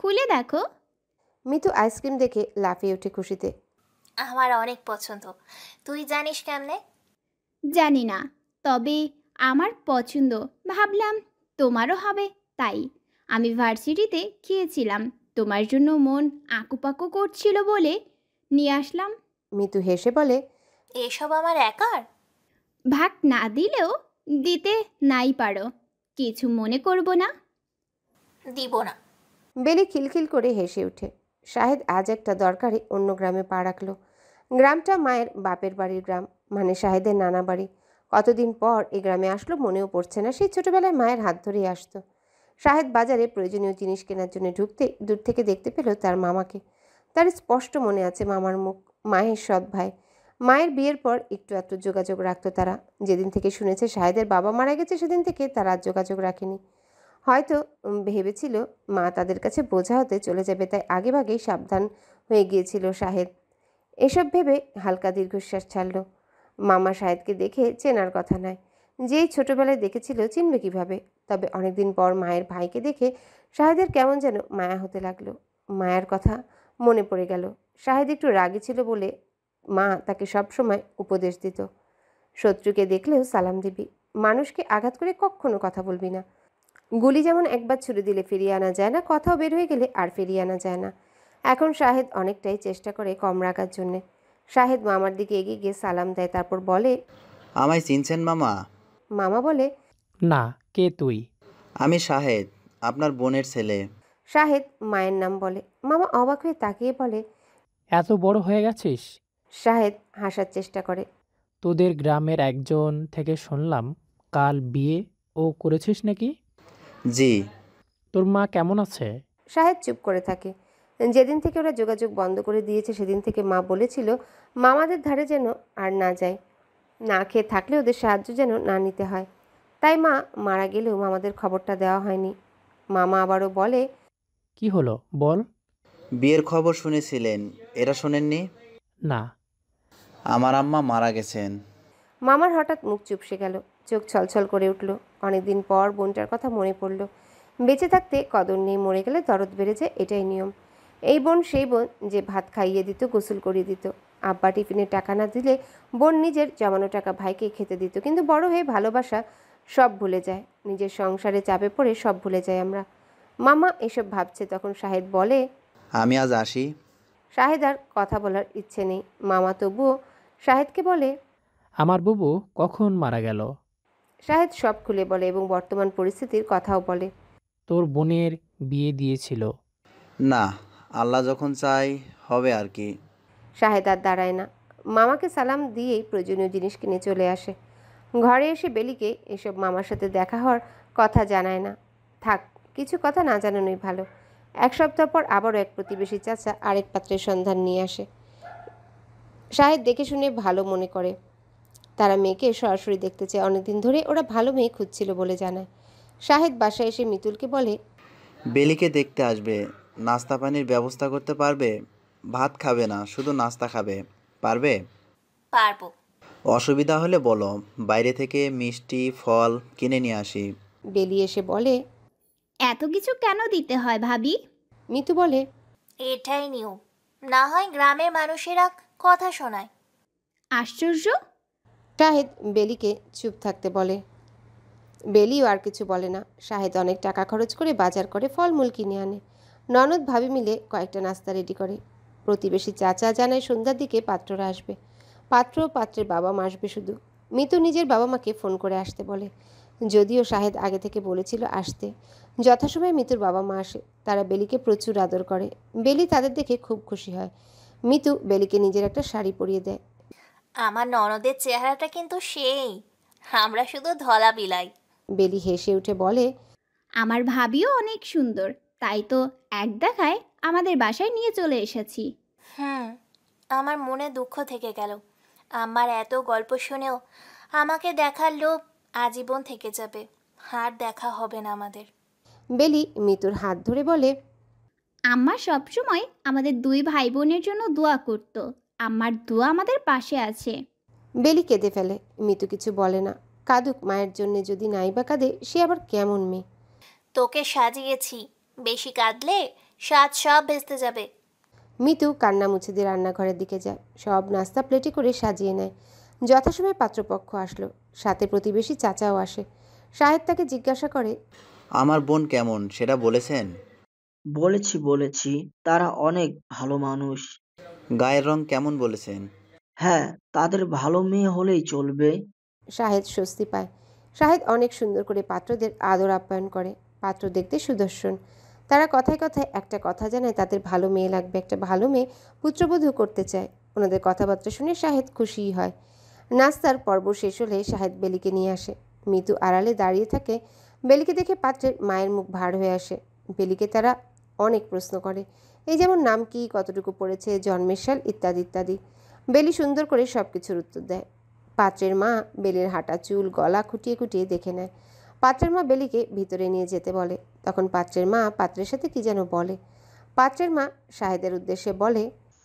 খুলে দেখো মিতু আইসক্রিম দেখে লাফিয়ে ওঠে খুশিতে আমার অনেক পছন্দ তুই জানিস কেমনে জানি না তবে আমার পছন্দ ভাবলাম তোমারও হবে তাই আমি ভার্সিটিতে খেয়েছিলাম তোমার জন্য মন আকুপাকু করছিল বলে নিয়ে আসলাম মিতু হেসে বলে এসব আমার একার ভাগ না দিলেও দিতে নাই পারো কিছু মনে করব না দিব না বেলি খিলখিল করে হেসে ওঠে শাহেদ আজ একটা দরকারে অন্য গ্রামে পা রাখলো গ্রামটা মায়ের বাপের বাড়ির গ্রাম মানে শাহেদের নানা বাড়ি কতদিন পর এই গ্রামে আসলো মনেও পড়ছে না সেই ছোটোবেলায় মায়ের হাত ধরেই আসতো শাহেদ বাজারে প্রয়োজনীয় জিনিস কেনার জন্য ঢুকতে দূর থেকে দেখতে পেল তার মামাকে তার স্পষ্ট মনে আছে মামার মুখ মায়ের সৎ ভাই মায়ের বিয়ের পর একটু এত যোগাযোগ রাখতো তারা যেদিন থেকে শুনেছে শাহেদের বাবা মারা গেছে সেদিন থেকে তারা আর যোগাযোগ রাখেনি হয়তো ভেবেছিল মা তাদের কাছে বোঝা হতে চলে যাবে তাই আগেভাগেই সাবধান হয়ে গিয়েছিল শাহেদ এসব ভেবে হালকা দীর্ঘশ্বাস ছাড়ল মামা শাহেদকে দেখে চেনার কথা নয় যেই ছোটবেলায় দেখেছিল চিনবে কিভাবে তবে অনেকদিন পর মায়ের ভাইকে দেখে শাহেদের কেমন যেন মায়া হতে লাগলো মায়ার কথা মনে পড়ে গেল শাহেদ একটু রাগী ছিল বলে মা তাকে সবসময় উপদেশ দিত শত্রুকে দেখলেও সালাম দিবি মানুষকে আঘাত করে কখনো কথা বলবি না গুলি যেমন একবার ছুড়ে দিলে ফিরিয়ে আনা যায় না কথাও বের হয়ে গেলে আর ফিরিয়ে আনা যায় না এখন শাহেদ অনেকটাই চেষ্টা করে কম রাখার জন্যে শাহেদ মামার দিকে এগিয়ে গিয়ে সালাম দেয় তারপর বলে আমায় চিনছেন মামা মামা বলে না কে তুই আমি শাহেদ আপনার বোনের ছেলে শাহেদ মায়ের নাম বলে মামা অবাক হয়ে তাকিয়ে বলে এত বড় হয়ে গেছিস শাহেদ হাসার চেষ্টা করে তোদের গ্রামের একজন থেকে শুনলাম কাল বিয়ে ও করেছিস নাকি জি তোর মা কেমন আছে শাহেদ চুপ করে থাকে যেদিন থেকে ওরা যোগাযোগ বন্ধ করে দিয়েছে সেদিন থেকে মা বলেছিল মামাদের ধারে যেন আর না যায় না খেয়ে থাকলে ওদের সাহায্য যেন না নিতে হয় তাই মা মারা গেলেও মামাদের খবরটা দেওয়া হয়নি মামা আবারও বলে কি হলো বল বিয়ের খবর শুনেছিলেন এরা শোনেননি না আমার আম্মা মারা গেছেন মামার হঠাৎ মুখ চুপসে গেল চোখ ছলছল করে উঠল অনেকদিন পর বোনটার কথা মনে পড়ল বেঁচে থাকতে কদর নিয়ে মরে গেলে দরদ বেড়ে যায় এটাই নিয়ম এই বোন সেই বোন যে ভাত খাইয়ে দিত গোসল করিয়ে দিত আব্বা টিফিনের টাকা না দিলে বোন নিজের জমানো টাকা ভাইকে খেতে দিত কিন্তু বড় হয়ে ভালোবাসা সব ভুলে যায় নিজের সংসারে চাপে পড়ে সব ভুলে যায় আমরা মামা এসব ভাবছে তখন শাহেদ বলে আমি আজ আসি শাহেদ আর কথা বলার ইচ্ছে নেই মামা তবুও শাহেদকে বলে আমার বুবু কখন মারা গেল শাহেদ সব খুলে বলে এবং বর্তমান পরিস্থিতির কথাও বলে তোর বোনের বিয়ে দিয়েছিল না আল্লাহ যখন চাই হবে আর কি শাহেদার দাঁড়ায় না মামাকে সালাম দিয়েই প্রয়োজনীয় জিনিস কিনে চলে আসে ঘরে এসে বেলিকে এসব মামার সাথে দেখা হওয়ার কথা জানায় না থাক কিছু কথা না জানানোই ভালো এক সপ্তাহ পর আবারও এক প্রতিবেশী চাচা আরেক পাত্রের সন্ধান নিয়ে আসে সাহেব দেখে শুনে ভালো মনে করে তারা মেয়েকে সরাসরি দেখতে চায় অনেকদিন ধরে ওরা ভালো মেয়ে খুঁজছিল বলে জানায় শাহেদ বাসায় এসে মিতুলকে বলে বেলিকে দেখতে আসবে নাস্তা পানির ব্যবস্থা করতে পারবে ভাত খাবে না শুধু নাস্তা খাবে পারবে পারবো অসুবিধা হলে বলো বাইরে থেকে মিষ্টি ফল কিনে নিয়ে আসি বেলি এসে বলে এত কিছু কেন দিতে হয় ভাবি মিতু বলে এটাই নিও না হয় গ্রামের মানুষেরা কথা শোনায় আশ্চর্য শাহেদ বেলিকে চুপ থাকতে বলে বেলিও আর কিছু বলে না শাহেদ অনেক টাকা খরচ করে বাজার করে ফলমূল কিনে আনে ননদ ভাবি মিলে কয়েকটা নাস্তা রেডি করে প্রতিবেশী চাচা জানায় সন্ধ্যার দিকে পাত্ররা আসবে পাত্র পাত্রের বাবা মা আসবে শুধু মিতু নিজের বাবা মাকে ফোন করে আসতে বলে যদিও শাহেদ আগে থেকে বলেছিল আসতে যথাসময়ে মিতুর বাবা মা আসে তারা বেলিকে প্রচুর আদর করে বেলি তাদের দেখে খুব খুশি হয় মিতু বেলিকে নিজের একটা শাড়ি পরিয়ে দেয় আমার ননদের চেহারাটা কিন্তু সেই আমরা শুধু ধলা বিলাই বেলি হেসে উঠে বলে আমার ভাবিও অনেক সুন্দর তাই তো এক দেখায় আমাদের বাসায় নিয়ে চলে এসেছি হ্যাঁ আমার মনে দুঃখ থেকে গেল আমার এত গল্প শুনেও আমাকে দেখার লোভ আজীবন থেকে যাবে আর দেখা হবে না আমাদের বেলি মিতুর হাত ধরে বলে আম্মা সবসময় আমাদের দুই ভাই বোনের জন্য দোয়া করত আম্মার দোয়া আমাদের পাশে আছে বেলি কেঁদে ফেলে মিতু কিছু বলে না কাদুক মায়ের জন্য যদি নাই বা কাঁদে সে আবার কেমন মেয়ে তোকে সাজিয়েছি বেশি কাঁদলে স্বাদ সব ভেস্তে যাবে মিতু কান্না মুছে দিয়ে রান্নাঘরের দিকে যায় সব নাস্তা প্লেটে করে সাজিয়ে নেয় যথাসময়ে পাত্রপক্ষ আসলো সাথে প্রতিবেশী চাচাও আসে সাহেব তাকে জিজ্ঞাসা করে আমার বোন কেমন সেটা বলেছেন বলেছি বলেছি তারা অনেক ভালো মানুষ গায়ের রং কেমন বলেছেন হ্যাঁ তাদের ভালো মেয়ে হলেই চলবে শাহেদ স্বস্তি পায় শাহেদ অনেক সুন্দর করে পাত্রদের আদর আপ্যায়ন করে পাত্র দেখতে সুদর্শন তারা কথায় কথায় একটা কথা জানায় তাদের ভালো মেয়ে লাগবে একটা ভালো মেয়ে পুত্রবধূ করতে চায় ওনাদের কথাবার্তা শুনে শাহেদ খুশিই হয় নাস্তার পর্ব শেষ হলে শাহেদ বেলিকে নিয়ে আসে মিতু আড়ালে দাঁড়িয়ে থাকে বেলিকে দেখে পাত্রের মায়ের মুখ ভার হয়ে আসে বেলিকে তারা অনেক প্রশ্ন করে এই যেমন নাম কি কতটুকু পড়েছে জন্মের সাল ইত্যাদি ইত্যাদি বেলি সুন্দর করে সব কিছুর উত্তর দেয় পাত্রের মা বেলির হাঁটা চুল গলা খুঁটিয়ে খুঁটিয়ে দেখে নেয় পাত্রের মা বেলিকে ভিতরে নিয়ে যেতে বলে তখন পাত্রের মা পাত্রের সাথে কি যেন বলে পাত্রের মা শাহেদের উদ্দেশ্যে বলে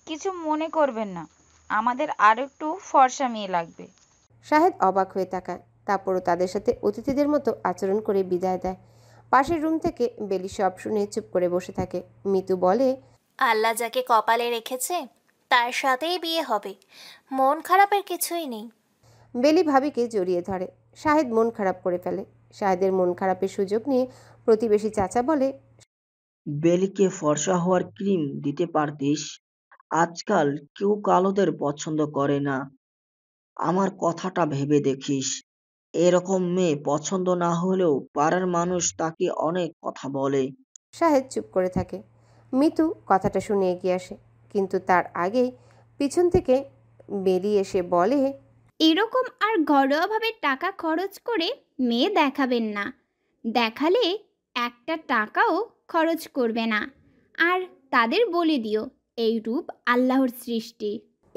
কিছু মনে করবেন না আমাদের আর একটু ফর্সা মেয়ে লাগবে শাহেদ অবাক হয়ে তাকায় তারপরও তাদের সাথে অতিথিদের মতো আচরণ করে বিদায় দেয় পাশের রুম থেকে বেলি সব শুনে চুপ করে বসে থাকে মিতু বলে আল্লাহ যাকে কপালে রেখেছে তার সাথেই বিয়ে হবে মন খারাপের কিছুই নেই বেলি ভাবিকে জড়িয়ে ধরে শাহেদ মন খারাপ করে ফেলে শাহেদের মন খারাপের সুযোগ নিয়ে প্রতিবেশী চাচা বলে বেলিকে ফর্সা হওয়ার ক্রিম দিতে পারতিস আজকাল কেউ কালোদের পছন্দ করে না আমার কথাটা ভেবে দেখিস এরকম মেয়ে পছন্দ না হলেও পাড়ার মানুষ তাকে অনেক কথা বলে শাহেদ চুপ করে থাকে মিতু কথাটা শুনে এগিয়ে আসে কিন্তু তার আগেই পিছন থেকে বেরিয়ে এসে বলে এরকম আর ঘরোয়াভাবে টাকা খরচ করে মেয়ে দেখাবেন না দেখালে একটা টাকাও খরচ করবে না আর তাদের বলে দিও এই রূপ আল্লাহর সৃষ্টি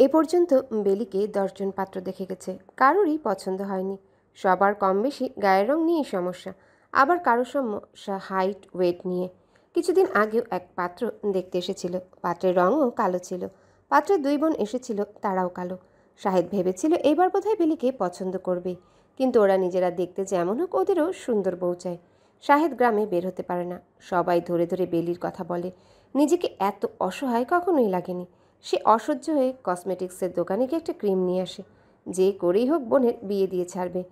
এ পর্যন্ত বেলিকে দশজন পাত্র দেখে গেছে কারোরই পছন্দ হয়নি সবার কম বেশি গায়ের রং নিয়েই সমস্যা আবার কারো সমস্যা হাইট ওয়েট নিয়ে কিছুদিন আগেও এক পাত্র দেখতে এসেছিল পাত্রের রঙও কালো ছিল পাত্রের দুই বোন এসেছিল তারাও কালো শাহেদ ভেবেছিল এবার বোধহয় বেলিকে পছন্দ করবে কিন্তু ওরা নিজেরা দেখতে যেমন হোক ওদেরও সুন্দর বউ চায় শাহেদ গ্রামে বের হতে পারে না সবাই ধরে ধরে বেলির কথা বলে নিজেকে এত অসহায় কখনোই লাগেনি সে অসহ্য হয়ে কসমেটিক্সের দোকানে গিয়ে একটা ক্রিম নিয়ে আসে যে করেই হোক বোনের বিয়ে দিয়ে ছাড়বে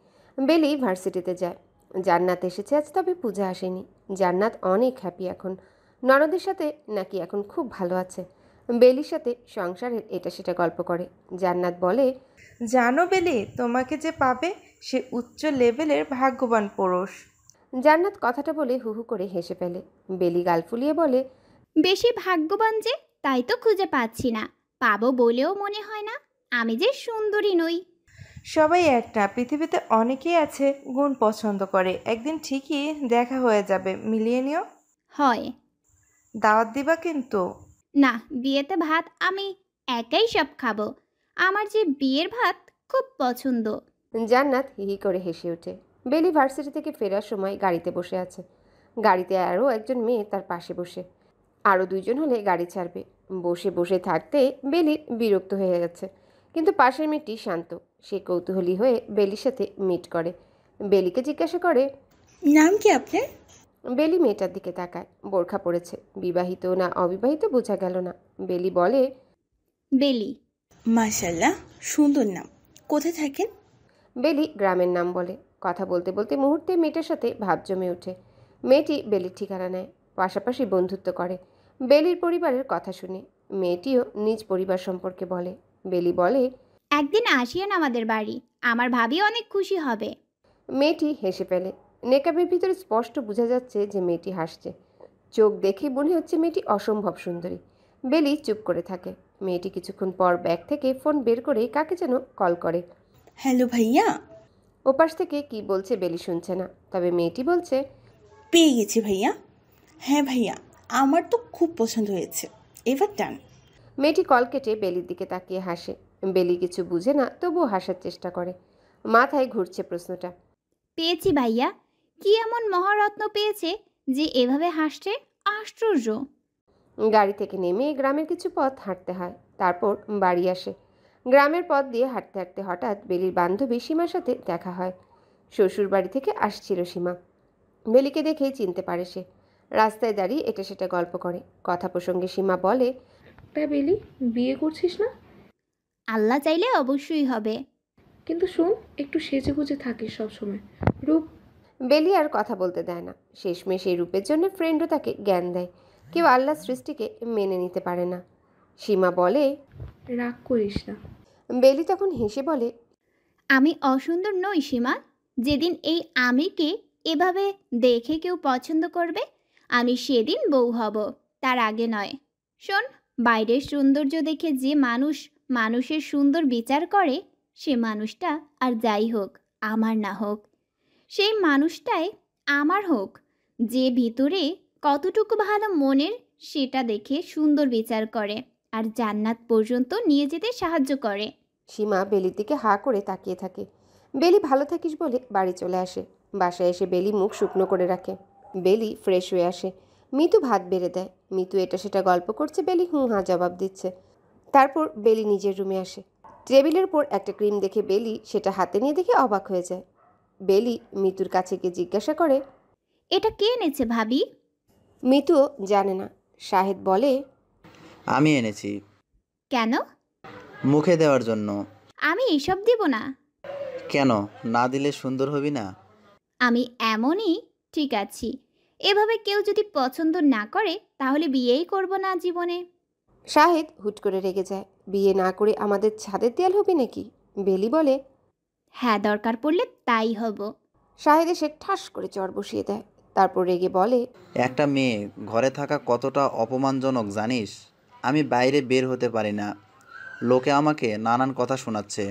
বেলি ভার্সিটিতে যায় জান্নাত এসেছে আজ তবে পূজা আসেনি জান্নাত অনেক হ্যাপি এখন ননদের সাথে নাকি এখন খুব ভালো আছে বেলির সাথে সংসারের এটা সেটা গল্প করে জান্নাত বলে জানো বেলি তোমাকে যে পাবে সে উচ্চ লেভেলের ভাগ্যবান পুরুষ জান্নাত কথাটা বলে হুহু করে হেসে ফেলে বেলি গাল ফুলিয়ে বলে বেশি ভাগ্যবান যে তাই তো খুঁজে পাচ্ছি না পাবো বলেও মনে হয় না আমি যে সুন্দরী নই সবাই একটা পৃথিবীতে অনেকেই আছে গুণ পছন্দ করে একদিন ঠিকই দেখা হয়ে যাবে মিলিয়ে নিও হয় দাওয়াত দিবা কিন্তু না বিয়েতে ভাত আমি একাই সব খাবো আমার যে বিয়ের ভাত খুব পছন্দ জান্নাত হি করে হেসে ওঠে বেলি ভার্সিটি থেকে ফেরার সময় গাড়িতে বসে আছে গাড়িতে আরও একজন মেয়ে তার পাশে বসে আরও দুইজন হলে গাড়ি ছাড়বে বসে বসে থাকতে বেলি বিরক্ত হয়ে গেছে কিন্তু পাশের মেয়েটি শান্ত সে কৌতূহলী হয়ে বেলির সাথে মিট করে বেলিকে জিজ্ঞাসা করে নাম কি আপনার বেলি মেয়েটার দিকে তাকায় বোরখা পড়েছে বিবাহিত না অবিবাহিত বোঝা গেল না বেলি বলে বেলি মাসাল্লাহ সুন্দর নাম কোথায় থাকেন বেলি গ্রামের নাম বলে কথা বলতে বলতে মুহূর্তে মেয়েটার সাথে ভাব জমে ওঠে মেয়েটি বেলির ঠিকানা নেয় পাশাপাশি বন্ধুত্ব করে বেলির পরিবারের কথা শুনে মেয়েটিও নিজ পরিবার সম্পর্কে বলে বেলি বলে একদিন আসিয়েন আমাদের বাড়ি আমার ভাবি অনেক খুশি হবে মেয়েটি হেসে ফেলে নেকাবের ভিতরে স্পষ্ট বোঝা যাচ্ছে যে মেয়েটি হাসছে চোখ দেখে মনে হচ্ছে মেয়েটি অসম্ভব সুন্দরী বেলি চুপ করে থাকে মেয়েটি কিছুক্ষণ পর ব্যাগ থেকে ফোন বের করে কাকে যেন কল করে হ্যালো ভাইয়া ওপাশ থেকে কি বলছে বেলি শুনছে না তবে মেয়েটি বলছে পেয়ে গেছি ভাইয়া হ্যাঁ ভাইয়া আমার তো খুব পছন্দ হয়েছে এবার টান মেয়েটি কল কেটে বেলির দিকে তাকিয়ে হাসে বেলি কিছু বুঝে না তবুও হাসার চেষ্টা করে মাথায় ঘুরছে প্রশ্নটা পেয়েছি ভাইয়া কি এমন মহারত্ন পেয়েছে যে এভাবে হাসছে আশ্চর্য গাড়ি থেকে নেমে গ্রামের কিছু পথ হাঁটতে হয় তারপর বাড়ি আসে গ্রামের পথ দিয়ে হাঁটতে হাঁটতে হঠাৎ বেলির বান্ধবী সীমার সাথে দেখা হয় শ্বশুর বাড়ি থেকে আসছিল সীমা বেলিকে দেখেই চিনতে পারে সে রাস্তায় দাঁড়িয়ে এটা সেটা গল্প করে কথা প্রসঙ্গে সীমা বলে তা বেলি বিয়ে করছিস না আল্লাহ চাইলে অবশ্যই হবে কিন্তু শোন একটু সেজে গুজে থাকিস সবসময় রূপ বেলি আর কথা বলতে দেয় না শেষমেশ এই রূপের জন্য ফ্রেন্ডও তাকে জ্ঞান দেয় কেউ আল্লাহ সৃষ্টিকে মেনে নিতে পারে না সীমা বলে রাগ করিস না বেলি তখন হেসে বলে আমি অসুন্দর নই সীমা যেদিন এই আমিকে এভাবে দেখে কেউ পছন্দ করবে আমি সেদিন বউ হব তার আগে নয় শোন বাইরের সৌন্দর্য দেখে যে মানুষ মানুষের সুন্দর বিচার করে সে মানুষটা আর যাই হোক আমার না হোক সেই মানুষটাই আমার হোক যে ভিতরে কতটুকু ভালো মনের সেটা দেখে সুন্দর বিচার করে আর জান্নাত পর্যন্ত নিয়ে যেতে সাহায্য করে সীমা বেলির দিকে হা করে তাকিয়ে থাকে বেলি ভালো থাকিস বলে বাড়ি চলে আসে বাসায় এসে বেলি মুখ শুকনো করে রাখে বেলি ফ্রেশ হয়ে আসে মিতু ভাত বেড়ে দেয় মিতু এটা সেটা গল্প করছে বেলি হুঁ হাঁ জবাব দিচ্ছে তারপর বেলি নিজের রুমে আসে টেবিলের উপর একটা ক্রিম দেখে বেলি সেটা হাতে নিয়ে দেখে অবাক হয়ে যায় বেলি মিতুর কাছে গিয়ে জিজ্ঞাসা করে এটা কে এনেছে ভাবি মিতুও জানে না শাহেদ বলে আমি এনেছি কেন মুখে দেওয়ার জন্য আমি এসব দিব না কেন না দিলে সুন্দর হবি না আমি এমনই ঠিক আছি এভাবে কেউ যদি পছন্দ না করে তাহলে বিয়েই করব না জীবনে শাহেদ হুট করে রেগে যায় বিয়ে না করে আমাদের ছাদের দেয়াল হবে নাকি বেলি বলে হ্যাঁ দরকার পড়লে তাই হব শাহেদ এসে ঠাস করে চর বসিয়ে দেয় তারপর রেগে বলে একটা মেয়ে ঘরে থাকা কতটা অপমানজনক জানিস আমি বাইরে বের হতে পারি না লোকে আমাকে নানান কথা শোনাচ্ছে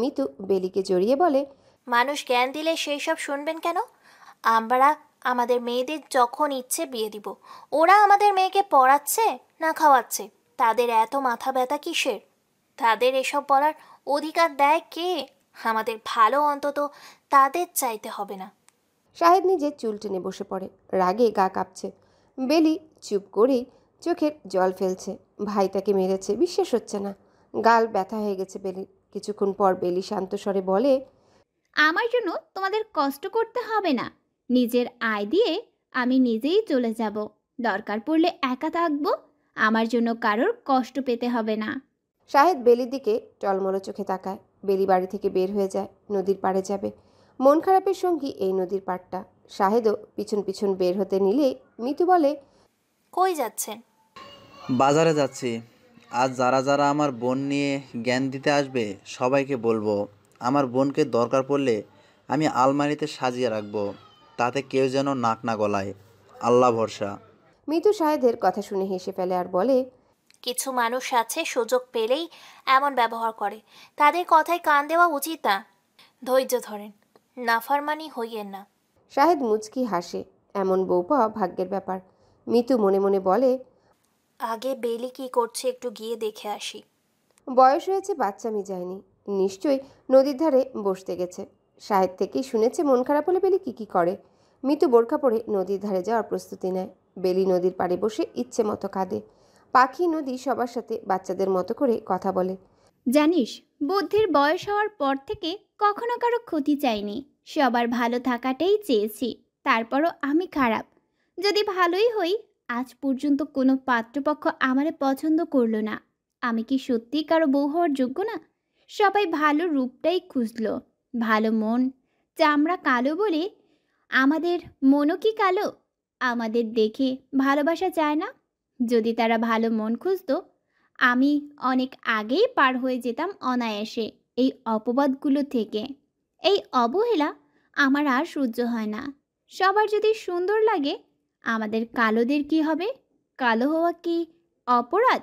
মিতু বেলিকে জড়িয়ে বলে মানুষ জ্ঞান দিলে সেই সব শুনবেন কেন আমরা আমাদের মেয়েদের যখন ইচ্ছে বিয়ে দিব ওরা আমাদের মেয়েকে পড়াচ্ছে না খাওয়াচ্ছে তাদের এত মাথা ব্যথা কিসের তাদের এসব বলার অধিকার দেয় কে আমাদের ভালো অন্তত তাদের চাইতে হবে না শাহেদ নিজের চুল টেনে বসে পড়ে রাগে গা কাঁপছে বেলি চুপ করেই চোখের জল ফেলছে ভাই তাকে মেরেছে বিশ্বাস হচ্ছে না গাল ব্যথা হয়ে গেছে বেলির কিছুক্ষণ পর বেলি শান্ত স্বরে বলে আমার জন্য তোমাদের কষ্ট করতে হবে না নিজের আয় দিয়ে আমি নিজেই চলে যাব দরকার পড়লে একা থাকবো আমার জন্য কারোর কষ্ট পেতে হবে না শাহেদ বেলির দিকে টলমলো চোখে তাকায় বেলি বাড়ি থেকে বের হয়ে যায় নদীর পাড়ে যাবে মন খারাপের সঙ্গী এই নদীর পাড়টা শাহেদও পিছন পিছন বের হতে নিলে মিতু বলে কই যাচ্ছেন বাজারে যাচ্ছি আজ যারা যারা আমার বোন নিয়ে জ্ঞান দিতে আসবে সবাইকে বলবো আমার বোনকে দরকার পড়লে আমি আলমারিতে সাজিয়ে রাখবো তাতে কেউ যেন নাক না গলায় আল্লাহ ভরসা মিতু সাহেদের কথা শুনে হেসে ফেলে আর বলে কিছু মানুষ আছে সুযোগ পেলেই এমন ব্যবহার করে তাদের কথায় কান দেওয়া উচিত না ধৈর্য ধরেন নাফারমানি হইয়েন না শাহেদ মুচকি হাসে এমন বউ ভাগ্যের ব্যাপার মিতু মনে মনে বলে আগে বেলি কি করছে একটু গিয়ে দেখে আসি বয়স হয়েছে বাচ্চামি যায়নি নিশ্চয়ই নদীর ধারে বসতে গেছে সাহেব থেকেই শুনেছে মন খারাপ হলে বেলি কি কি করে মিতু বোরখা পরে নদীর ধারে যাওয়ার প্রস্তুতি নেয় বেলি নদীর পাড়ে বসে ইচ্ছে মতো কাঁদে পাখি নদী সবার সাথে বাচ্চাদের মতো করে কথা বলে জানিস বুদ্ধির বয়স হওয়ার পর থেকে কখনো কারো ক্ষতি চাইনি সবার ভালো থাকাটাই চেয়েছি তারপরও আমি খারাপ যদি ভালোই হই আজ পর্যন্ত কোনো পাত্রপক্ষ আমারে পছন্দ করলো না আমি কি সত্যি কারো বউ হওয়ার যোগ্য না সবাই ভালো রূপটাই খুঁজলো ভালো মন চামড়া কালো বলে আমাদের মনও কি কালো আমাদের দেখে ভালোবাসা চায় না যদি তারা ভালো মন খুঁজত আমি অনেক আগেই পার হয়ে যেতাম অনায়াসে এই অপবাদগুলো থেকে এই অবহেলা আমার আর সহ্য হয় না সবার যদি সুন্দর লাগে আমাদের কালোদের কি হবে কালো হওয়া কি অপরাধ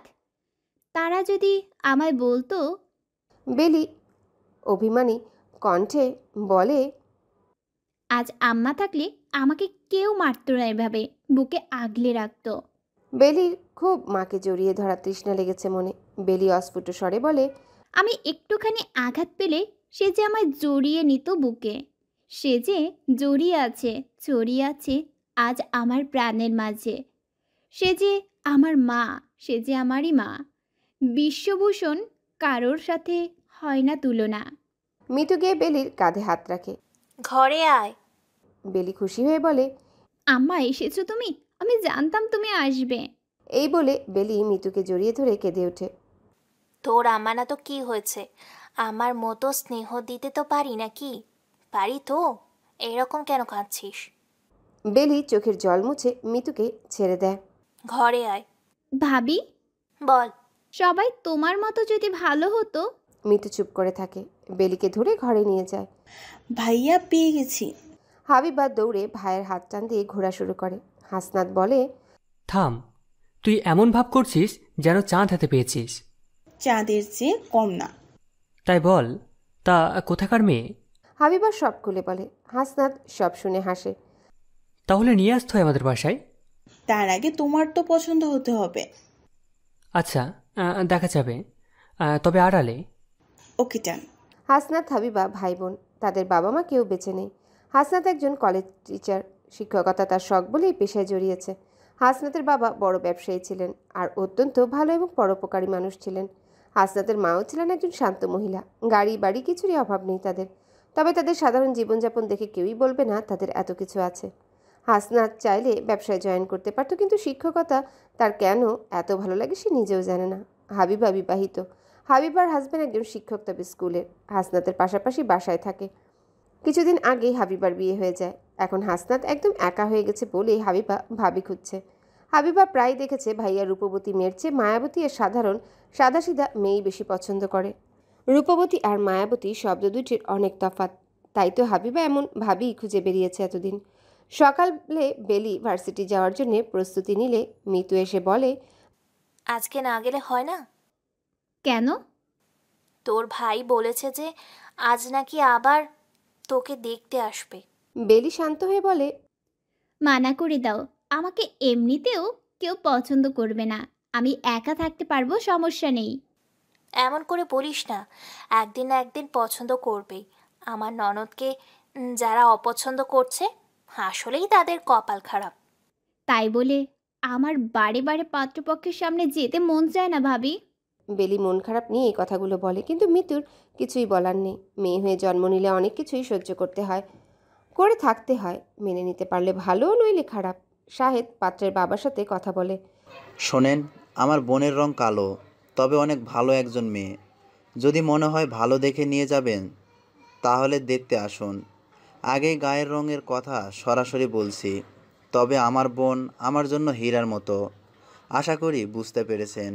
তারা যদি আমায় বলতো বেলি অভিমানী কণ্ঠে বলে আজ আম্মা থাকলে আমাকে কেউ মারত না এভাবে বুকে আগলে রাখতো বেলির খুব মাকে জড়িয়ে ধরা তৃষ্ণা লেগেছে মনে বেলি অস্ফুট স্বরে বলে আমি একটুখানি আঘাত পেলে সে যে আমায় জড়িয়ে নিত বুকে সে যে জড়িয়ে আছে চড়িয়ে আছে আজ আমার প্রাণের মাঝে সে যে আমার মা সে যে আমারই মা বিশ্বভূষণ কারোর সাথে হয় না তুলনা মিতু গিয়ে বেলির কাঁধে হাত রাখে ঘরে আয় বেলি খুশি হয়ে বলে আম্মা এসেছো তুমি আমি জানতাম তুমি আসবে এই বলে বেলি মিতুকে জড়িয়ে ধরে কেঁদে ওঠে তোর আমানা তো কি হয়েছে আমার মতো স্নেহ দিতে তো পারি নাকি পারি তো এরকম কেন কাঁদছিস বেলি চোখের জল মুছে মিতুকে ছেড়ে দেয় ঘরে আয় ভাবি বল সবাই তোমার মতো যদি ভালো হতো মিতু চুপ করে থাকে বেলিকে ধরে ঘরে নিয়ে যায় ভাইয়া পেয়ে গেছি হাবিবা দৌড়ে ভাইয়ের হাত টান দিয়ে ঘোরা শুরু করে হাসনাত বলে থাম তুই এমন ভাব করছিস যেন চাঁদ হাতে পেয়েছিস চাঁদের চেয়ে কম না তাই বল তা কোথাকার মেয়ে হাবিবা সব খুলে বলে হাসনাত সব শুনে হাসে তাহলে নিয়ে আসতে হয় আমাদের বাসায় তার আগে তোমার তো পছন্দ হতে হবে আচ্ছা দেখা যাবে তবে আড়ালে ওকে চান হাসনাত হাবিবা ভাই বোন তাদের বাবা মা কেউ বেছে নেই হাসনাত একজন কলেজ টিচার শিক্ষকতা তার শখ বলেই পেশায় জড়িয়েছে হাসনাতের বাবা বড় ব্যবসায়ী ছিলেন আর অত্যন্ত ভালো এবং পরোপকারী মানুষ ছিলেন হাসনাতের মাও ছিলেন একজন শান্ত মহিলা গাড়ি বাড়ি কিছুরই অভাব নেই তাদের তবে তাদের সাধারণ জীবনযাপন দেখে কেউই বলবে না তাদের এত কিছু আছে হাসনাত চাইলে ব্যবসায় জয়েন করতে পারতো কিন্তু শিক্ষকতা তার কেন এত ভালো লাগে সে নিজেও জানে না হাবিবা বিবাহিত হাবিবার হাজব্যান্ড একজন শিক্ষক তবে স্কুলের হাসনাতের পাশাপাশি বাসায় থাকে কিছুদিন আগেই হাবিবার বিয়ে হয়ে যায় এখন হাসনাত একদম একা হয়ে গেছে বলেই হাবিবা ভাবি খুঁজছে হাবিবা প্রায় দেখেছে ভাইয়া রূপবতী মেয়ের চেয়ে মায়াবতী আর সাধারণ সাদাসিধা মেয়েই বেশি পছন্দ করে রূপবতী আর মায়াবতী শব্দ দুটির অনেক তফাত তাই তো হাবিবা এমন ভাবেই খুঁজে বেরিয়েছে এতদিন সকালে বেলি ভার্সিটি যাওয়ার জন্য প্রস্তুতি নিলে মিতু এসে বলে আজকে না গেলে হয় না কেন তোর ভাই বলেছে যে আজ নাকি আবার তোকে দেখতে আসবে বেলি শান্ত হয়ে বলে মানা করে দাও আমাকে এমনিতেও কেউ পছন্দ করবে না আমি একা থাকতে পারবো সমস্যা নেই এমন করে বলিস না একদিন না একদিন পছন্দ করবেই আমার ননদকে যারা অপছন্দ করছে আসলেই তাদের কপাল খারাপ তাই বলে আমার বারে বারে পাত্রপক্ষের সামনে যেতে মন চায় না ভাবি বেলি মন খারাপ নিয়ে এই কথাগুলো বলে কিন্তু মিতুর কিছুই বলার নেই মেয়ে হয়ে জন্ম নিলে অনেক কিছুই সহ্য করতে হয় করে থাকতে হয় মেনে নিতে পারলে ভালো নইলে খারাপ শাহেদ পাত্রের বাবার সাথে কথা বলে শোনেন আমার বোনের রং কালো তবে অনেক ভালো একজন মেয়ে যদি মনে হয় ভালো দেখে নিয়ে যাবেন তাহলে দেখতে আসুন আগে গায়ের রঙের কথা সরাসরি বলছি তবে আমার বোন আমার জন্য হীরার মতো আশা করি বুঝতে পেরেছেন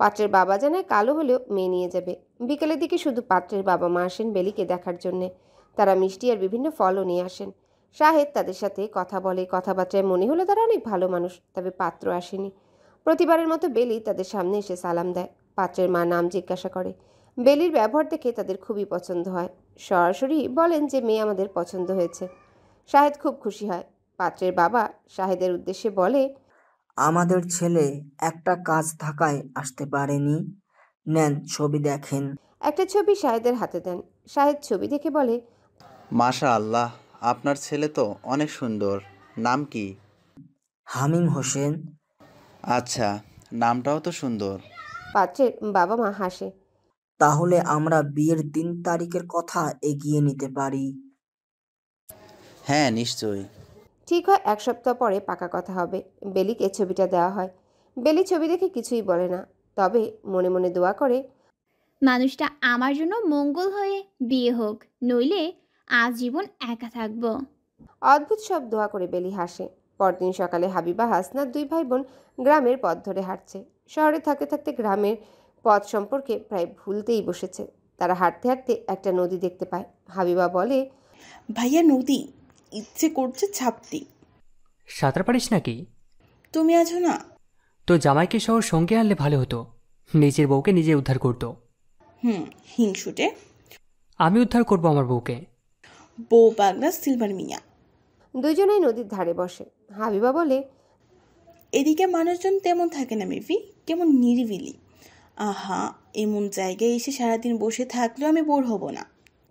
পাত্রের বাবা জানায় কালো হলেও মেয়ে নিয়ে যাবে বিকেলের দিকে শুধু পাত্রের বাবা মা আসেন বেলিকে দেখার জন্যে তারা মিষ্টি আর বিভিন্ন ফলও নিয়ে আসেন শাহেদ তাদের সাথে কথা বলে কথাবার্তায় মনে হলো তারা অনেক ভালো মানুষ তবে পাত্র আসেনি প্রতিবারের মতো বেলি তাদের সামনে এসে সালাম দেয় পাত্রের মা নাম জিজ্ঞাসা করে বেলির ব্যবহার দেখে তাদের খুবই পছন্দ হয় সরাসরি বলেন যে মেয়ে আমাদের পছন্দ হয়েছে শাহেদ খুব খুশি হয় পাত্রের বাবা শাহেদের উদ্দেশ্যে বলে আমাদের ছেলে একটা কাজ থাকায় আসতে পারেনি নেন ছবি দেখেন একটা ছবি শাহেদের হাতে দেন শাহেদ ছবি দেখে বলে মাশা আল্লাহ আপনার ছেলে তো অনেক সুন্দর নাম কি হামিম হোসেন আচ্ছা নামটাও তো সুন্দর পাত্রের বাবা মা হাসে তাহলে আমরা বিয়ের দিন তারিখের কথা এগিয়ে নিতে পারি হ্যাঁ নিশ্চয়ই ঠিক হয় এক সপ্তাহ পরে পাকা কথা হবে বেলিকে ছবিটা দেওয়া হয় বেলি ছবি দেখে কিছুই বলে না তবে মনে মনে দোয়া করে মানুষটা আমার জন্য মঙ্গল হয়ে বিয়ে হোক নইলে আজীবন একা থাকব অদ্ভুত সব দোয়া করে বেলি হাসে পরদিন সকালে হাবিবা হাসনা দুই ভাই বোন গ্রামের পথ ধরে হাঁটছে শহরে থাকতে থাকতে গ্রামের পথ সম্পর্কে প্রায় ভুলতেই বসেছে তারা হাঁটতে হাঁটতে একটা নদী দেখতে পায় হাবিবা বলে ভাইয়া নদী ইচ্ছে করছে ছাপতি সাঁতার পারিস নাকি তুমি আছো না তো জামাইকে সহ সঙ্গে আনলে ভালো হতো নিজের বউকে নিজে উদ্ধার করতো হুম হিংসুটে আমি উদ্ধার করব আমার বউকে বউ পাগলা সিলভার মিয়া দুজনেই নদীর ধারে বসে হাবিবা বলে এদিকে মানুষজন তেমন থাকে না মেভি কেমন নিরিবিলি আহা এমন জায়গায় এসে সারাদিন বসে থাকলেও আমি বোর হব না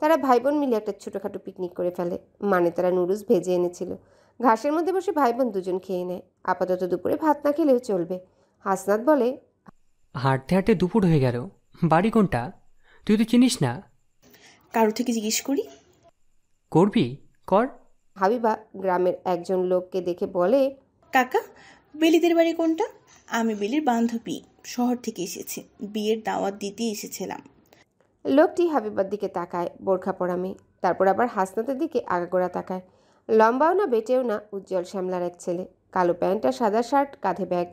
তারা ভাই বোন মিলে একটা ছোটোখাটো পিকনিক করে ফেলে মানে তারা নুডলস ভেজে এনেছিল ঘাসের মধ্যে বসে ভাই বোন দুজন খেয়ে নেয় আপাতত দুপুরে ভাত না খেলেও চলবে হাসনাত বলে হাঁটতে হাঁটতে দুপুর হয়ে গেল বাড়ি কোনটা তুই তো চিনিস না কারো থেকে জিজ্ঞেস করি করবি কর হাবিবা গ্রামের একজন লোককে দেখে বলে কাকা বেলিদের বাড়ি কোনটা আমি বেলির বান্ধবী শহর থেকে এসেছে বিয়ের দাওয়াত দিতে এসেছিলাম লোকটি হাবিবার দিকে তাকায় বোরখা পরামে তারপর আবার হাসনাতের দিকে আগাগোড়া তাকায় লম্বাও না বেটেও না উজ্জ্বল শ্যামলার এক ছেলে কালো প্যান্ট আর সাদা শার্ট কাঁধে ব্যাগ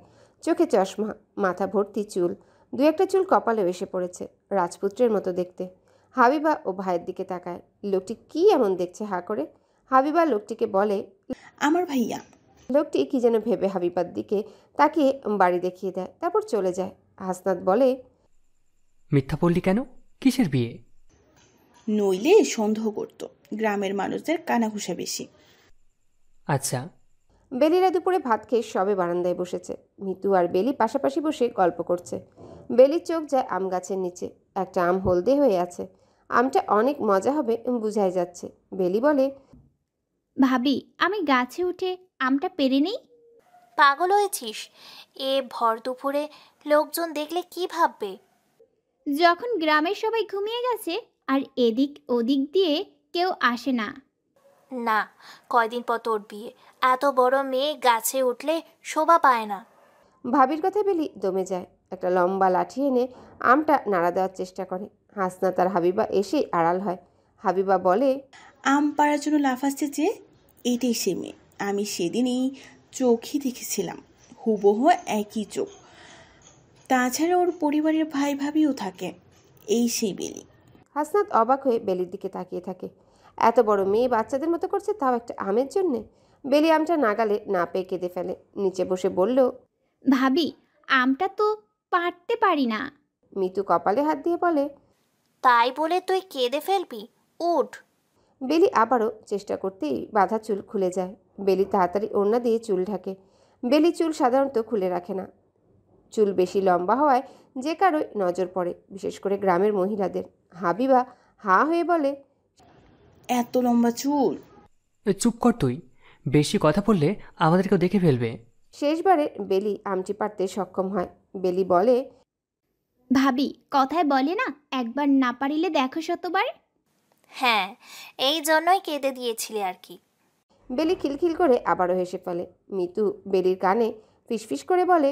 চোখে চশমা মাথা ভর্তি চুল দু একটা চুল কপালে এসে পড়েছে রাজপুত্রের মতো দেখতে হাবিবা ও ভাইয়ের দিকে তাকায় লোকটি কি এমন দেখছে হা করে হাবিবা লোকটিকে বলে আমার ভাইয়া লোকটি কি যেন ভেবে হাবিবার দিকে তাকে বাড়ি দেখিয়ে দেয় তারপর চলে যায় হাসনাত বলে মিথ্যা বললি কেন কিসের বিয়ে নইলে সন্দেহ করত গ্রামের মানুষদের কানাঘুষা বেশি আচ্ছা বেলিরা দুপুরে ভাত খেয়ে সবে বারান্দায় বসেছে মিতু আর বেলি পাশাপাশি বসে গল্প করছে বেলির চোখ যায় আম গাছের নিচে একটা আম হলদে হয়ে আছে আমটা অনেক মজা হবে বুঝাই যাচ্ছে বেলি বলে ভাবি আমি গাছে উঠে আমটা পেরে নেই পাগল হয়েছিস এ ভর দুপুরে লোকজন দেখলে কি ভাববে যখন গ্রামের সবাই ঘুমিয়ে গেছে আর এদিক ওদিক দিয়ে কেউ আসে না না কয়দিন পর তোর বিয়ে এত বড় মেয়ে গাছে উঠলে শোভা পায় না ভাবির কথা বেলি দমে যায় একটা লম্বা লাঠি এনে আমটা নাড়া দেওয়ার চেষ্টা করে হাসনা তার হাবিবা এসে আড়াল হয় হাবিবা বলে আম পাড়ার জন্য লাফাচ্ছে যে এটাই সে মেয়ে আমি সেদিনই চোখই দেখেছিলাম হুবহ একই চোখ তাছাড়া ওর পরিবারের ভাই ভাবিও থাকে এই সেই বেলি হাসনাত অবাক হয়ে বেলির দিকে তাকিয়ে থাকে এত বড় মেয়ে বাচ্চাদের মতো করছে তাও একটা আমের জন্যে বেলি আমটা নাগালে না পেয়ে কেঁদে ফেলে নিচে বসে বলল ভাবি আমটা তো পারতে পারি না মিতু কপালে হাত দিয়ে বলে তাই বলে তুই কেঁদে ফেলবি উঠ বেলি আবারও চেষ্টা করতেই বাঁধা চুল খুলে যায় বেলি তাড়াতাড়ি ওড়না দিয়ে চুল ঢাকে বেলি চুল সাধারণত খুলে রাখে না চুল বেশি লম্বা হওয়ায় যে কারোই নজর পড়ে বিশেষ করে গ্রামের মহিলাদের হাবিবা হা হয়ে বলে এত লম্বা চুল চুপ কর তুই বেশি কথা বললে আমাদেরকেও দেখে ফেলবে শেষবারে বেলি আমটি পারতে সক্ষম হয় বেলি বলে ভাবি কথায় বলে না একবার না পারিলে দেখো শতবার হ্যাঁ এই জন্যই কেঁদে দিয়েছিলে আর কি বেলি খিলখিল করে আবারও হেসে ফেলে মিতু বেলির কানে ফিসফিস করে বলে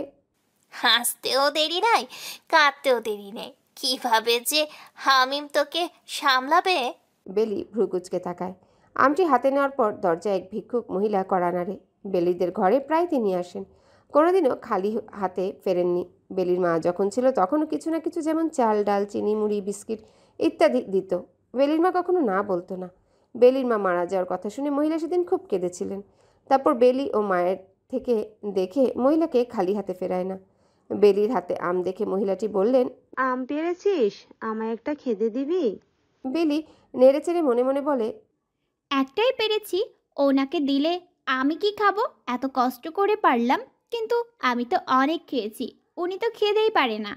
হাসতেও দেরি নাই কাঁদতেও দেরি নেই কিভাবে যে হামিম তোকে সামলাবে বেলি ভ্রুকুচকে তাকায় আমটি হাতে নেওয়ার পর দরজায় এক ভিক্ষুক মহিলা করা নাড়ে বেলিদের ঘরে প্রায় তিনি আসেন কোনোদিনও খালি হাতে ফেরেননি বেলির মা যখন ছিল তখনও কিছু না কিছু যেমন চাল ডাল চিনি মুড়ি বিস্কিট ইত্যাদি দিত বেলির মা কখনো না বলতো না বেলির মা মারা যাওয়ার কথা শুনে মহিলা সেদিন খুব কেঁদেছিলেন তারপর বেলি ও মায়ের থেকে দেখে মহিলাকে খালি হাতে ফেরায় না বেলির হাতে আম দেখে মহিলাটি বললেন আম পেরেছিস আমায় একটা খেতে দিবি বেলি নেড়ে চেড়ে মনে মনে বলে একটাই পেরেছি ওনাকে দিলে আমি কি খাবো এত কষ্ট করে পারলাম কিন্তু আমি তো অনেক খেয়েছি উনি তো দেই পারে না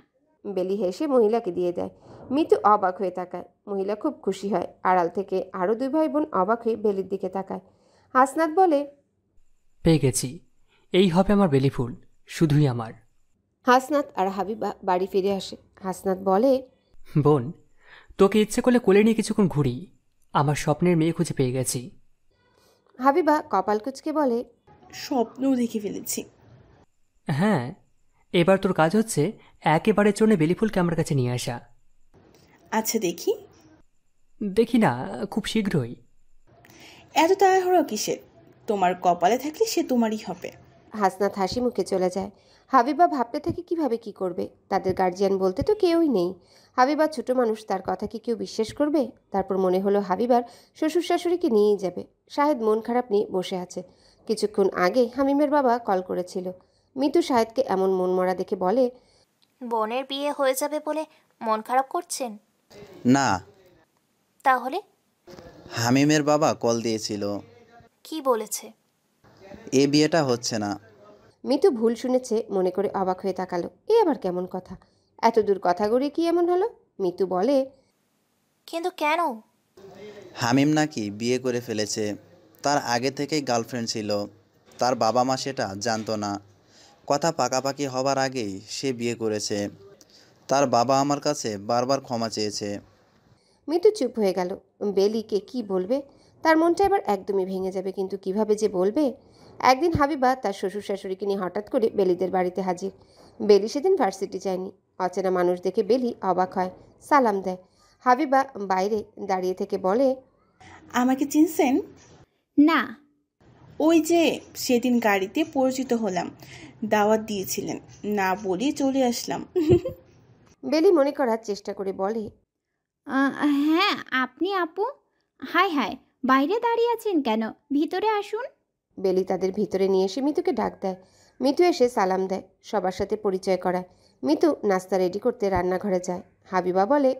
বেলি হেসে মহিলাকে দিয়ে দেয় মিতু অবাক হয়ে তাকায় মহিলা খুব খুশি হয় আড়াল থেকে আরও দুই ভাই বোন অবাক হয়ে বেলির দিকে তাকায় হাসনাত বলে পেয়ে গেছি এই হবে আমার বেলি ফুল শুধুই আমার হাসনাত আর হাবিবা বাড়ি ফিরে আসে হাসনাত বলে বোন তোকে ইচ্ছে করলে কোলে নিয়ে কিছুক্ষণ ঘুরি আমার স্বপ্নের মেয়ে খুঁজে পেয়ে গেছি হাবিবা কপাল কুচকে বলে স্বপ্নও দেখে ফেলেছি হ্যাঁ এবার তোর কাজ হচ্ছে একেবারের জন্য ফুলকে আমার কাছে নিয়ে আসা আচ্ছা দেখি দেখি না খুব শীঘ্রই এত তাড়াহুড়ো কিসে তোমার কপালে থাকলে সে তোমারই হবে হাসনাত হাসি মুখে চলে যায় হাবিবা ভাবতে থাকে কিভাবে কি করবে তাদের গার্জিয়ান বলতে তো কেউই নেই হাবিবা ছোট মানুষ তার কথা কি কেউ বিশ্বাস করবে তারপর মনে হলো হাবিবার শ্বশুর শাশুড়িকে নিয়েই যাবে শাহেদ মন খারাপ নিয়ে বসে আছে কিছুক্ষণ আগে হামিমের বাবা কল করেছিল মিতু শাহেদকে এমন মন মরা দেখে বলে বোনের বিয়ে হয়ে যাবে বলে মন খারাপ করছেন না তাহলে হামিমের বাবা কল দিয়েছিল কি বলেছে এ বিয়েটা হচ্ছে না মিতু ভুল শুনেছে মনে করে অবাক হয়ে তাকালো এ আবার কেমন কথা এত দূর কথা গড়িয়ে কি এমন হলো মিতু বলে কিন্তু কেন হামিম নাকি বিয়ে করে ফেলেছে তার আগে থেকেই গার্লফ্রেন্ড ছিল তার বাবা মা সেটা জানতো না কথা পাকাপাকি হবার আগেই সে বিয়ে করেছে তার বাবা আমার কাছে বারবার ক্ষমা চেয়েছে মিটু চুপ হয়ে গেল বেলিকে কি বলবে তার মনটা এবার একদমই ভেঙে যাবে কিন্তু কিভাবে যে বলবে একদিন হাবিবা তার শ্বশুর শাশুড়িকে নিয়ে হঠাৎ করে বেলিদের বাড়িতে হাজির বেলি সেদিন ভার্সিটি যায়নি অচেনা মানুষ দেখে বেলি অবাক হয় সালাম দেয় হাবিবা বাইরে দাঁড়িয়ে থেকে বলে আমাকে চিনছেন না ওই যে সেদিন গাড়িতে পরিচিত হলাম দাওয়াত দিয়েছিলেন না বলে চলে আসলাম বেলি মনে করার চেষ্টা করে বলে হ্যাঁ আপনি আপু হায় হায় বাইরে দাঁড়িয়ে আছেন কেন ভিতরে আসুন বেলি তাদের ভিতরে নিয়ে এসে মিতুকে ডাক দেয় মিতু এসে সালাম দেয় সবার সাথে পরিচয় করায় মিতু নাস্তা রেডি করতে রান্নাঘরে যায় হাবিবা বলে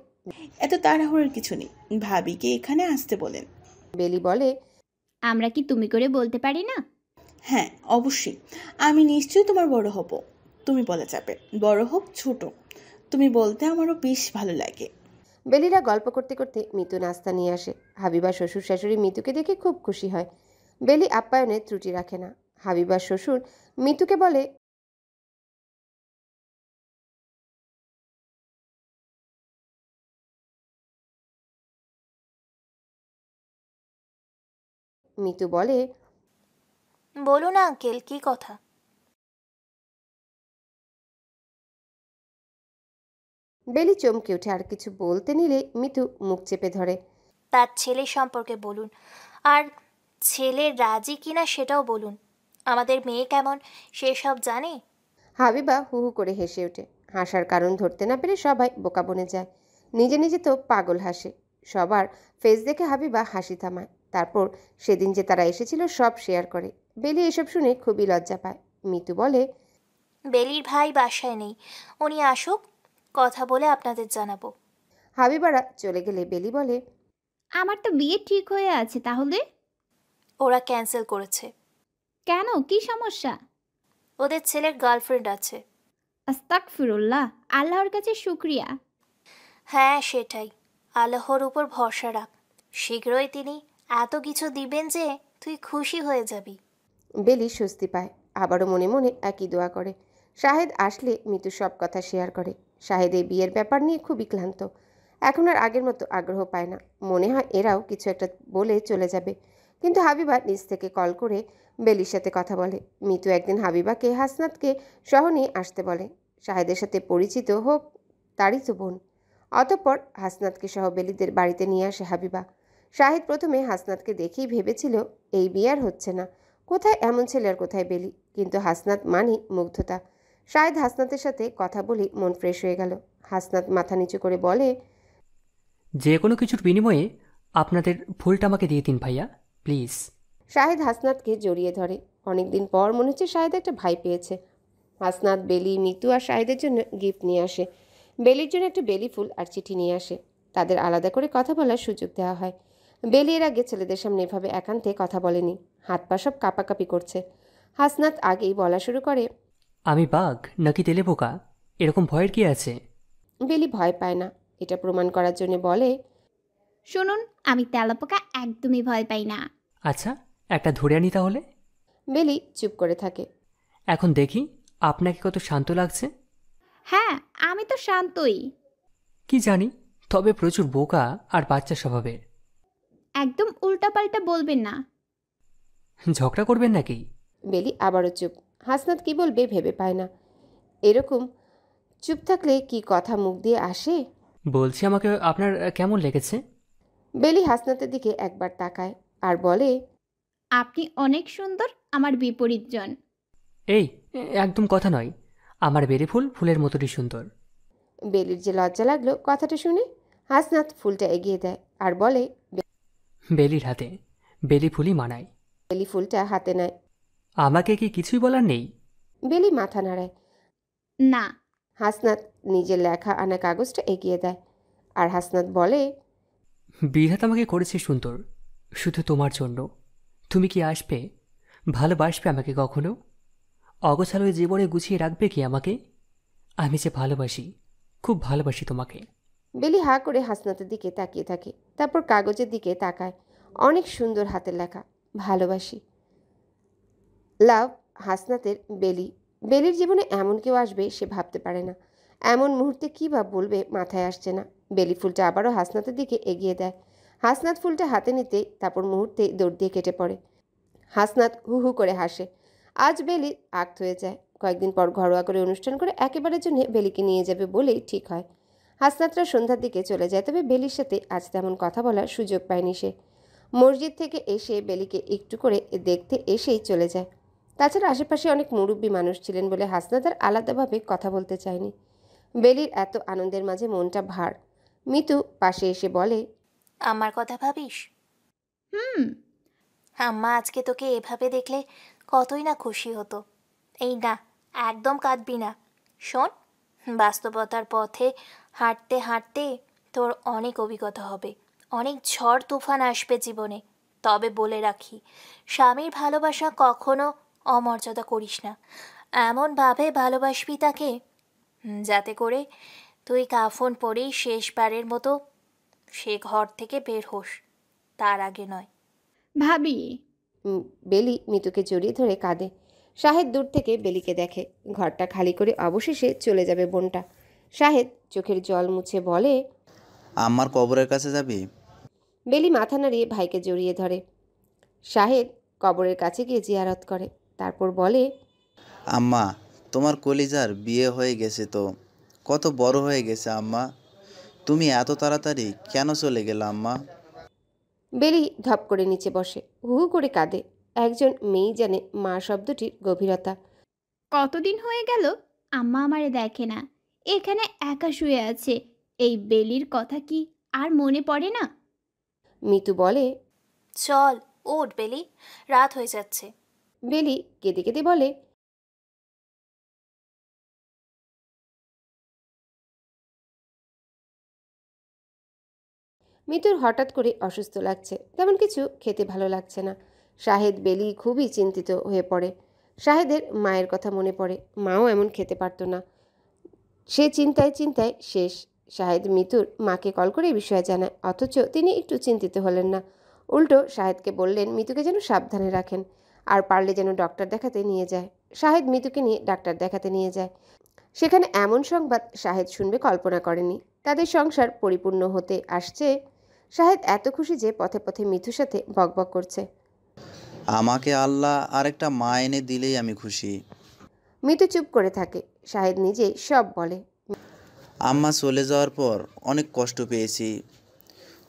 এত তাড়াহুড়োর কিছু নেই ভাবিকে এখানে আসতে বলেন বেলি বলে আমরা কি তুমি করে বলতে পারি না হ্যাঁ অবশ্যই আমি নিশ্চয়ই তোমার বড় হব তুমি বলা যাবে বড় হোক ছোট তুমি বলতে আমারও বেশ ভালো লাগে বেলিরা গল্প করতে করতে মিতু নাস্তা নিয়ে আসে হাবিবা শ্বশুর শাশুড়ি মিতুকে দেখে খুব খুশি হয় বেলি আপ্যায়নে ত্রুটি রাখে না হাবিবার শ্বশুর মিতুকে বলে মিতু বলে না আঙ্কেল কি কথা বেলি চমকে ওঠে আর কিছু বলতে নিলে মিতু মুখ চেপে ধরে তার ছেলে সম্পর্কে বলুন আর ছেলে রাজি কিনা সেটাও বলুন আমাদের মেয়ে কেমন সে সব জানে হাবিবা হু হু করে হেসে ওঠে হাসার কারণ ধরতে না পেরে সবাই বোকা বনে যায় নিজে নিজে তো পাগল হাসে সবার ফেস দেখে হাবিবা হাসি থামায় তারপর সেদিন যে তারা এসেছিল সব শেয়ার করে বেলি এসব শুনে খুবই লজ্জা পায় মিতু বলে বেলির ভাই বাসায় নেই উনি আসুক কথা বলে আপনাদের জানাবো হাবিবারা চলে গেলে বেলি বলে আমার তো বিয়ে ঠিক হয়ে আছে তাহলে ওরা ক্যান্সেল করেছে কেন কি সমস্যা ওদের ছেলের গার্লফ্রেন্ড আছে আস্তাক ফিরুল্লাহ আল্লাহর কাছে শুক্রিয়া হ্যাঁ সেটাই আল্লাহর উপর ভরসা রাখ শীঘ্রই তিনি এত কিছু দিবেন যে তুই খুশি হয়ে যাবি বেলি স্বস্তি পায় আবারও মনে মনে একই দোয়া করে শাহেদ আসলে মিতু সব কথা শেয়ার করে শাহেদ এই বিয়ের ব্যাপার নিয়ে খুবই ক্লান্ত এখন আর আগের মতো আগ্রহ পায় না মনে হয় এরাও কিছু একটা বলে চলে যাবে কিন্তু হাবিবা নিজ থেকে কল করে বেলির সাথে কথা বলে মিতু একদিন হাবিবাকে হাসনাতকে সহ নিয়ে আসতে বলে শাহেদের সাথে পরিচিত হোক তারই তো বোন অতঃপর হাসনাতকে সহ বেলিদের বাড়িতে নিয়ে আসে হাবিবা শাহেদ প্রথমে হাসনাতকে দেখেই ভেবেছিল এই বিয়ার হচ্ছে না কোথায় এমন ছেলে আর কোথায় বেলি কিন্তু হাসনাত মানি মুগ্ধতা শাহেদ হাসনাতের সাথে কথা বলি মন ফ্রেশ হয়ে গেল হাসনাত মাথা নিচু করে বলে যে কোনো কিছুর বিনিময়ে আপনাদের ফুলটা আমাকে দিয়ে দিন ভাইয়া প্লিজ শাহেদ হাসনাতকে জড়িয়ে ধরে অনেকদিন পর মনে হচ্ছে শাহেদ একটা ভাই পেয়েছে হাসনাত বেলি মিতু আর শাহেদের জন্য গিফট নিয়ে আসে বেলির জন্য একটা বেলি ফুল আর চিঠি নিয়ে আসে তাদের আলাদা করে কথা বলার সুযোগ দেওয়া হয় বেলি এর আগে ছেলেদের সামনে এভাবে একান্তে কথা বলেনি হাত পা সব কাপাকাপি করছে হাসনাত আগেই বলা শুরু করে আমি বাঘ নাকি তেলে পোকা এরকম ভয়ের কি আছে বেলি ভয় পায় না এটা প্রমাণ করার জন্য বলে শুনুন আমি তেলাপোকা একদমই ভয় পাই না আচ্ছা একটা ধরে আনি তাহলে বেলি চুপ করে থাকে এখন দেখি আপনাকে কত শান্ত লাগছে হ্যাঁ আমি তো শান্তই কি জানি তবে প্রচুর বোকা আর বাচ্চা স্বভাবের একদম উল্টাপাল্টা বলবেন না ঝগড়া করবেন নাকি বেলি আবারও চুপ হাসনাত কি বলবে ভেবে পায় না এরকম চুপ থাকলে কি কথা মুখ দিয়ে আসে বলছি আমাকে আপনার কেমন লেগেছে বেলি হাসনাতের দিকে একবার তাকায় আর বলে আপনি অনেক সুন্দর আমার বিপরীত জন এই একদম কথা নয় আমার বেলি ফুল ফুলের মতোটি সুন্দর বেলির যে লজ্জা লাগলো কথাটা শুনে হাসনাত ফুলটা এগিয়ে দেয় আর বলে বেলির হাতে বেলি ফুলই মানায় বেলি ফুলটা হাতে নেয় আমাকে কি কিছুই বলার নেই বেলি মাথা নাড়ায় না হাসনাত নিজের লেখা আনা কাগজটা এগিয়ে দেয় আর হাসনাত বলে বিধাত আমাকে করেছে সুন্দর শুধু তোমার জন্য তুমি কি আসবে ভালোবাসবে আমাকে কখনো অগোছালো জীবনে গুছিয়ে রাখবে কি আমাকে আমি যে ভালোবাসি খুব ভালোবাসি তোমাকে বেলি হা করে হাসনাতের দিকে তাকিয়ে থাকে তারপর কাগজের দিকে তাকায় অনেক সুন্দর হাতের লেখা ভালোবাসি লাভ হাসনাতের বেলি বেলির জীবনে এমন কেউ আসবে সে ভাবতে পারে না এমন মুহূর্তে কী বা বলবে মাথায় আসছে না বেলি ফুলটা আবারও হাসনাতের দিকে এগিয়ে দেয় হাসনাত ফুলটা হাতে নিতে তারপর মুহূর্তে দৌড় দিয়ে কেটে পড়ে হাসনাত হু হু করে হাসে আজ বেলি আক্ত হয়ে যায় কয়েকদিন পর ঘরোয়া করে অনুষ্ঠান করে একেবারের জন্য বেলিকে নিয়ে যাবে বলেই ঠিক হয় হাসনাতরা সন্ধ্যার দিকে চলে যায় তবে বেলির সাথে আজ তেমন কথা বলার সুযোগ পায়নি সে মসজিদ থেকে এসে বেলিকে একটু করে দেখতে এসেই চলে যায় তাছাড়া আশেপাশে অনেক মুরব্বী মানুষ ছিলেন বলে হাসনাদার আলাদাভাবে কথা বলতে চায়নি বেলির এত আনন্দের মাঝে মনটা ভার মিতু পাশে এসে বলে আমার কথা ভাবিস হুম আম্মা আজকে তোকে এভাবে দেখলে কতই না খুশি হতো এই না একদম কাঁদবি না শোন বাস্তবতার পথে হাঁটতে হাঁটতে তোর অনেক অভিজ্ঞতা হবে অনেক ঝড় তুফান আসবে জীবনে তবে বলে রাখি স্বামীর ভালোবাসা কখনো অমর্যাদা করিস না এমনভাবে ভালোবাসবি তাকে যাতে করে তুই কাফন পরেই শেষবারের মতো সে ঘর থেকে বের হোস তার আগে নয় ভাবি বেলি মিতুকে জড়িয়ে ধরে কাঁদে শাহেদ দূর থেকে বেলিকে দেখে ঘরটা খালি করে অবশেষে চলে যাবে বোনটা শাহেদ চোখের জল মুছে বলে আমার কবরের কাছে যাবি বেলি মাথা নাড়িয়ে ভাইকে জড়িয়ে ধরে শাহেদ কবরের কাছে গিয়ে জিয়ারত করে তারপর বলে আম্মা তোমার কলিজার বিয়ে হয়ে গেছে তো কত বড় হয়ে গেছে আম্মা তুমি এত তাড়াতাড়ি কেন চলে গেলে আম্মা বেলি ধপ করে নিচে বসে হু করে কাঁদে একজন মেয়ে জানে মা শব্দটির গভীরতা কতদিন হয়ে গেল আম্মা আমারে দেখে না এখানে একা শুয়ে আছে এই বেলির কথা কি আর মনে পড়ে না মিতু বলে চল ওঠ বেলি রাত হয়ে যাচ্ছে বেলি কেঁদে কেঁদে বলে মিতুর হঠাৎ করে অসুস্থ লাগছে তেমন কিছু খেতে ভালো লাগছে না শাহেদ বেলি খুবই চিন্তিত হয়ে পড়ে শাহেদের মায়ের কথা মনে পড়ে মাও এমন খেতে পারত না সে চিন্তায় চিন্তায় শেষ শাহেদ মিতুর মাকে কল করে এই বিষয়ে জানায় অথচ তিনি একটু চিন্তিত হলেন না উল্টো শাহেদকে বললেন মিতুকে যেন সাবধানে রাখেন আর পারলে যেন ডক্টর দেখাতে নিয়ে যায় শাহেদ মৃতুকে নিয়ে ডাক্তার দেখাতে নিয়ে যায় সেখানে এমন সংবাদ শাহেদ শুনবে কল্পনা করেনি তাদের সংসার পরিপূর্ণ হতে আসছে শাহেদ এত খুশি যে পথে পথে মিথুর সাথে বকবক করছে আমাকে আল্লাহ আরেকটা মা এনে দিলেই আমি খুশি মিতু চুপ করে থাকে শাহেদ নিজেই সব বলে আম্মা চলে যাওয়ার পর অনেক কষ্ট পেয়েছি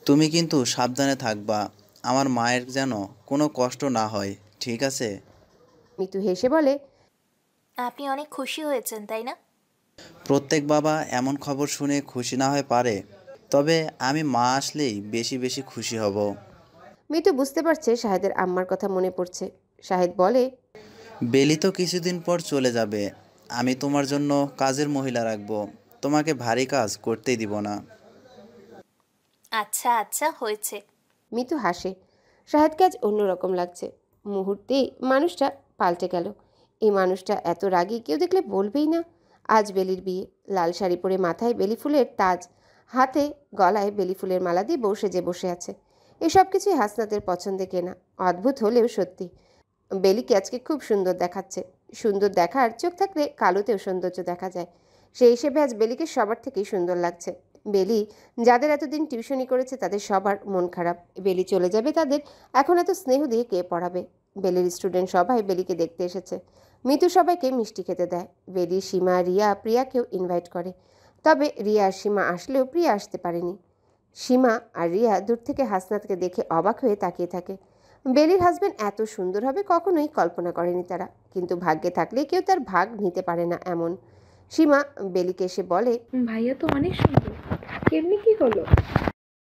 তুমি কিন্তু সাবধানে থাকবা আমার মায়ের যেন কোনো কষ্ট না হয় ঠিক আছে মিতু হেসে বলে আপনি অনেক খুশি হয়েছেন তাই না প্রত্যেক বাবা এমন খবর শুনে খুশি না হয়ে পারে তবে আমি মা আসলেই বেশি বেশি খুশি হব মিতু বুঝতে পারছে শাহেদের আম্মার কথা মনে পড়ছে শাহেদ বলে বেলি তো কিছুদিন পর চলে যাবে আমি তোমার জন্য কাজের মহিলা রাখব তোমাকে ভারী কাজ করতেই দিব না আচ্ছা আচ্ছা হয়েছে মিতু হাসে শাহেদকে আজ অন্যরকম লাগছে মুহূর্তে মানুষটা পাল্টে গেল এই মানুষটা এত রাগী কেউ দেখলে বলবেই না আজ বেলির বিয়ে লাল শাড়ি পরে মাথায় বেলি ফুলের তাজ হাতে গলায় বেলি ফুলের মালা দিয়ে বসে যে বসে আছে এসব কিছুই হাসনাদের পছন্দে কেনা অদ্ভুত হলেও সত্যি বেলিকে আজকে খুব সুন্দর দেখাচ্ছে সুন্দর দেখার চোখ থাকলে কালোতেও সৌন্দর্য দেখা যায় সেই হিসেবে আজ বেলিকে সবার থেকেই সুন্দর লাগছে বেলি যাদের এতদিন টিউশনি করেছে তাদের সবার মন খারাপ বেলি চলে যাবে তাদের এখন এত স্নেহ দিয়ে কে পড়াবে বেলির স্টুডেন্ট সবাই বেলিকে দেখতে এসেছে মিতু সবাইকে মিষ্টি খেতে দেয় বেলি সীমা রিয়া প্রিয়াকেও ইনভাইট করে তবে রিয়া আর সীমা আসলেও প্রিয়া আসতে পারেনি সীমা আর রিয়া দূর থেকে হাসনাথকে দেখে অবাক হয়ে তাকিয়ে থাকে বেলির হাজব্যান্ড এত সুন্দর হবে কখনোই কল্পনা করেনি তারা কিন্তু ভাগ্যে থাকলে কেউ তার ভাগ নিতে পারে না এমন সীমা বেলিকে এসে বলে ভাইয়া তো অনেক সুন্দর কেমনি কি হলো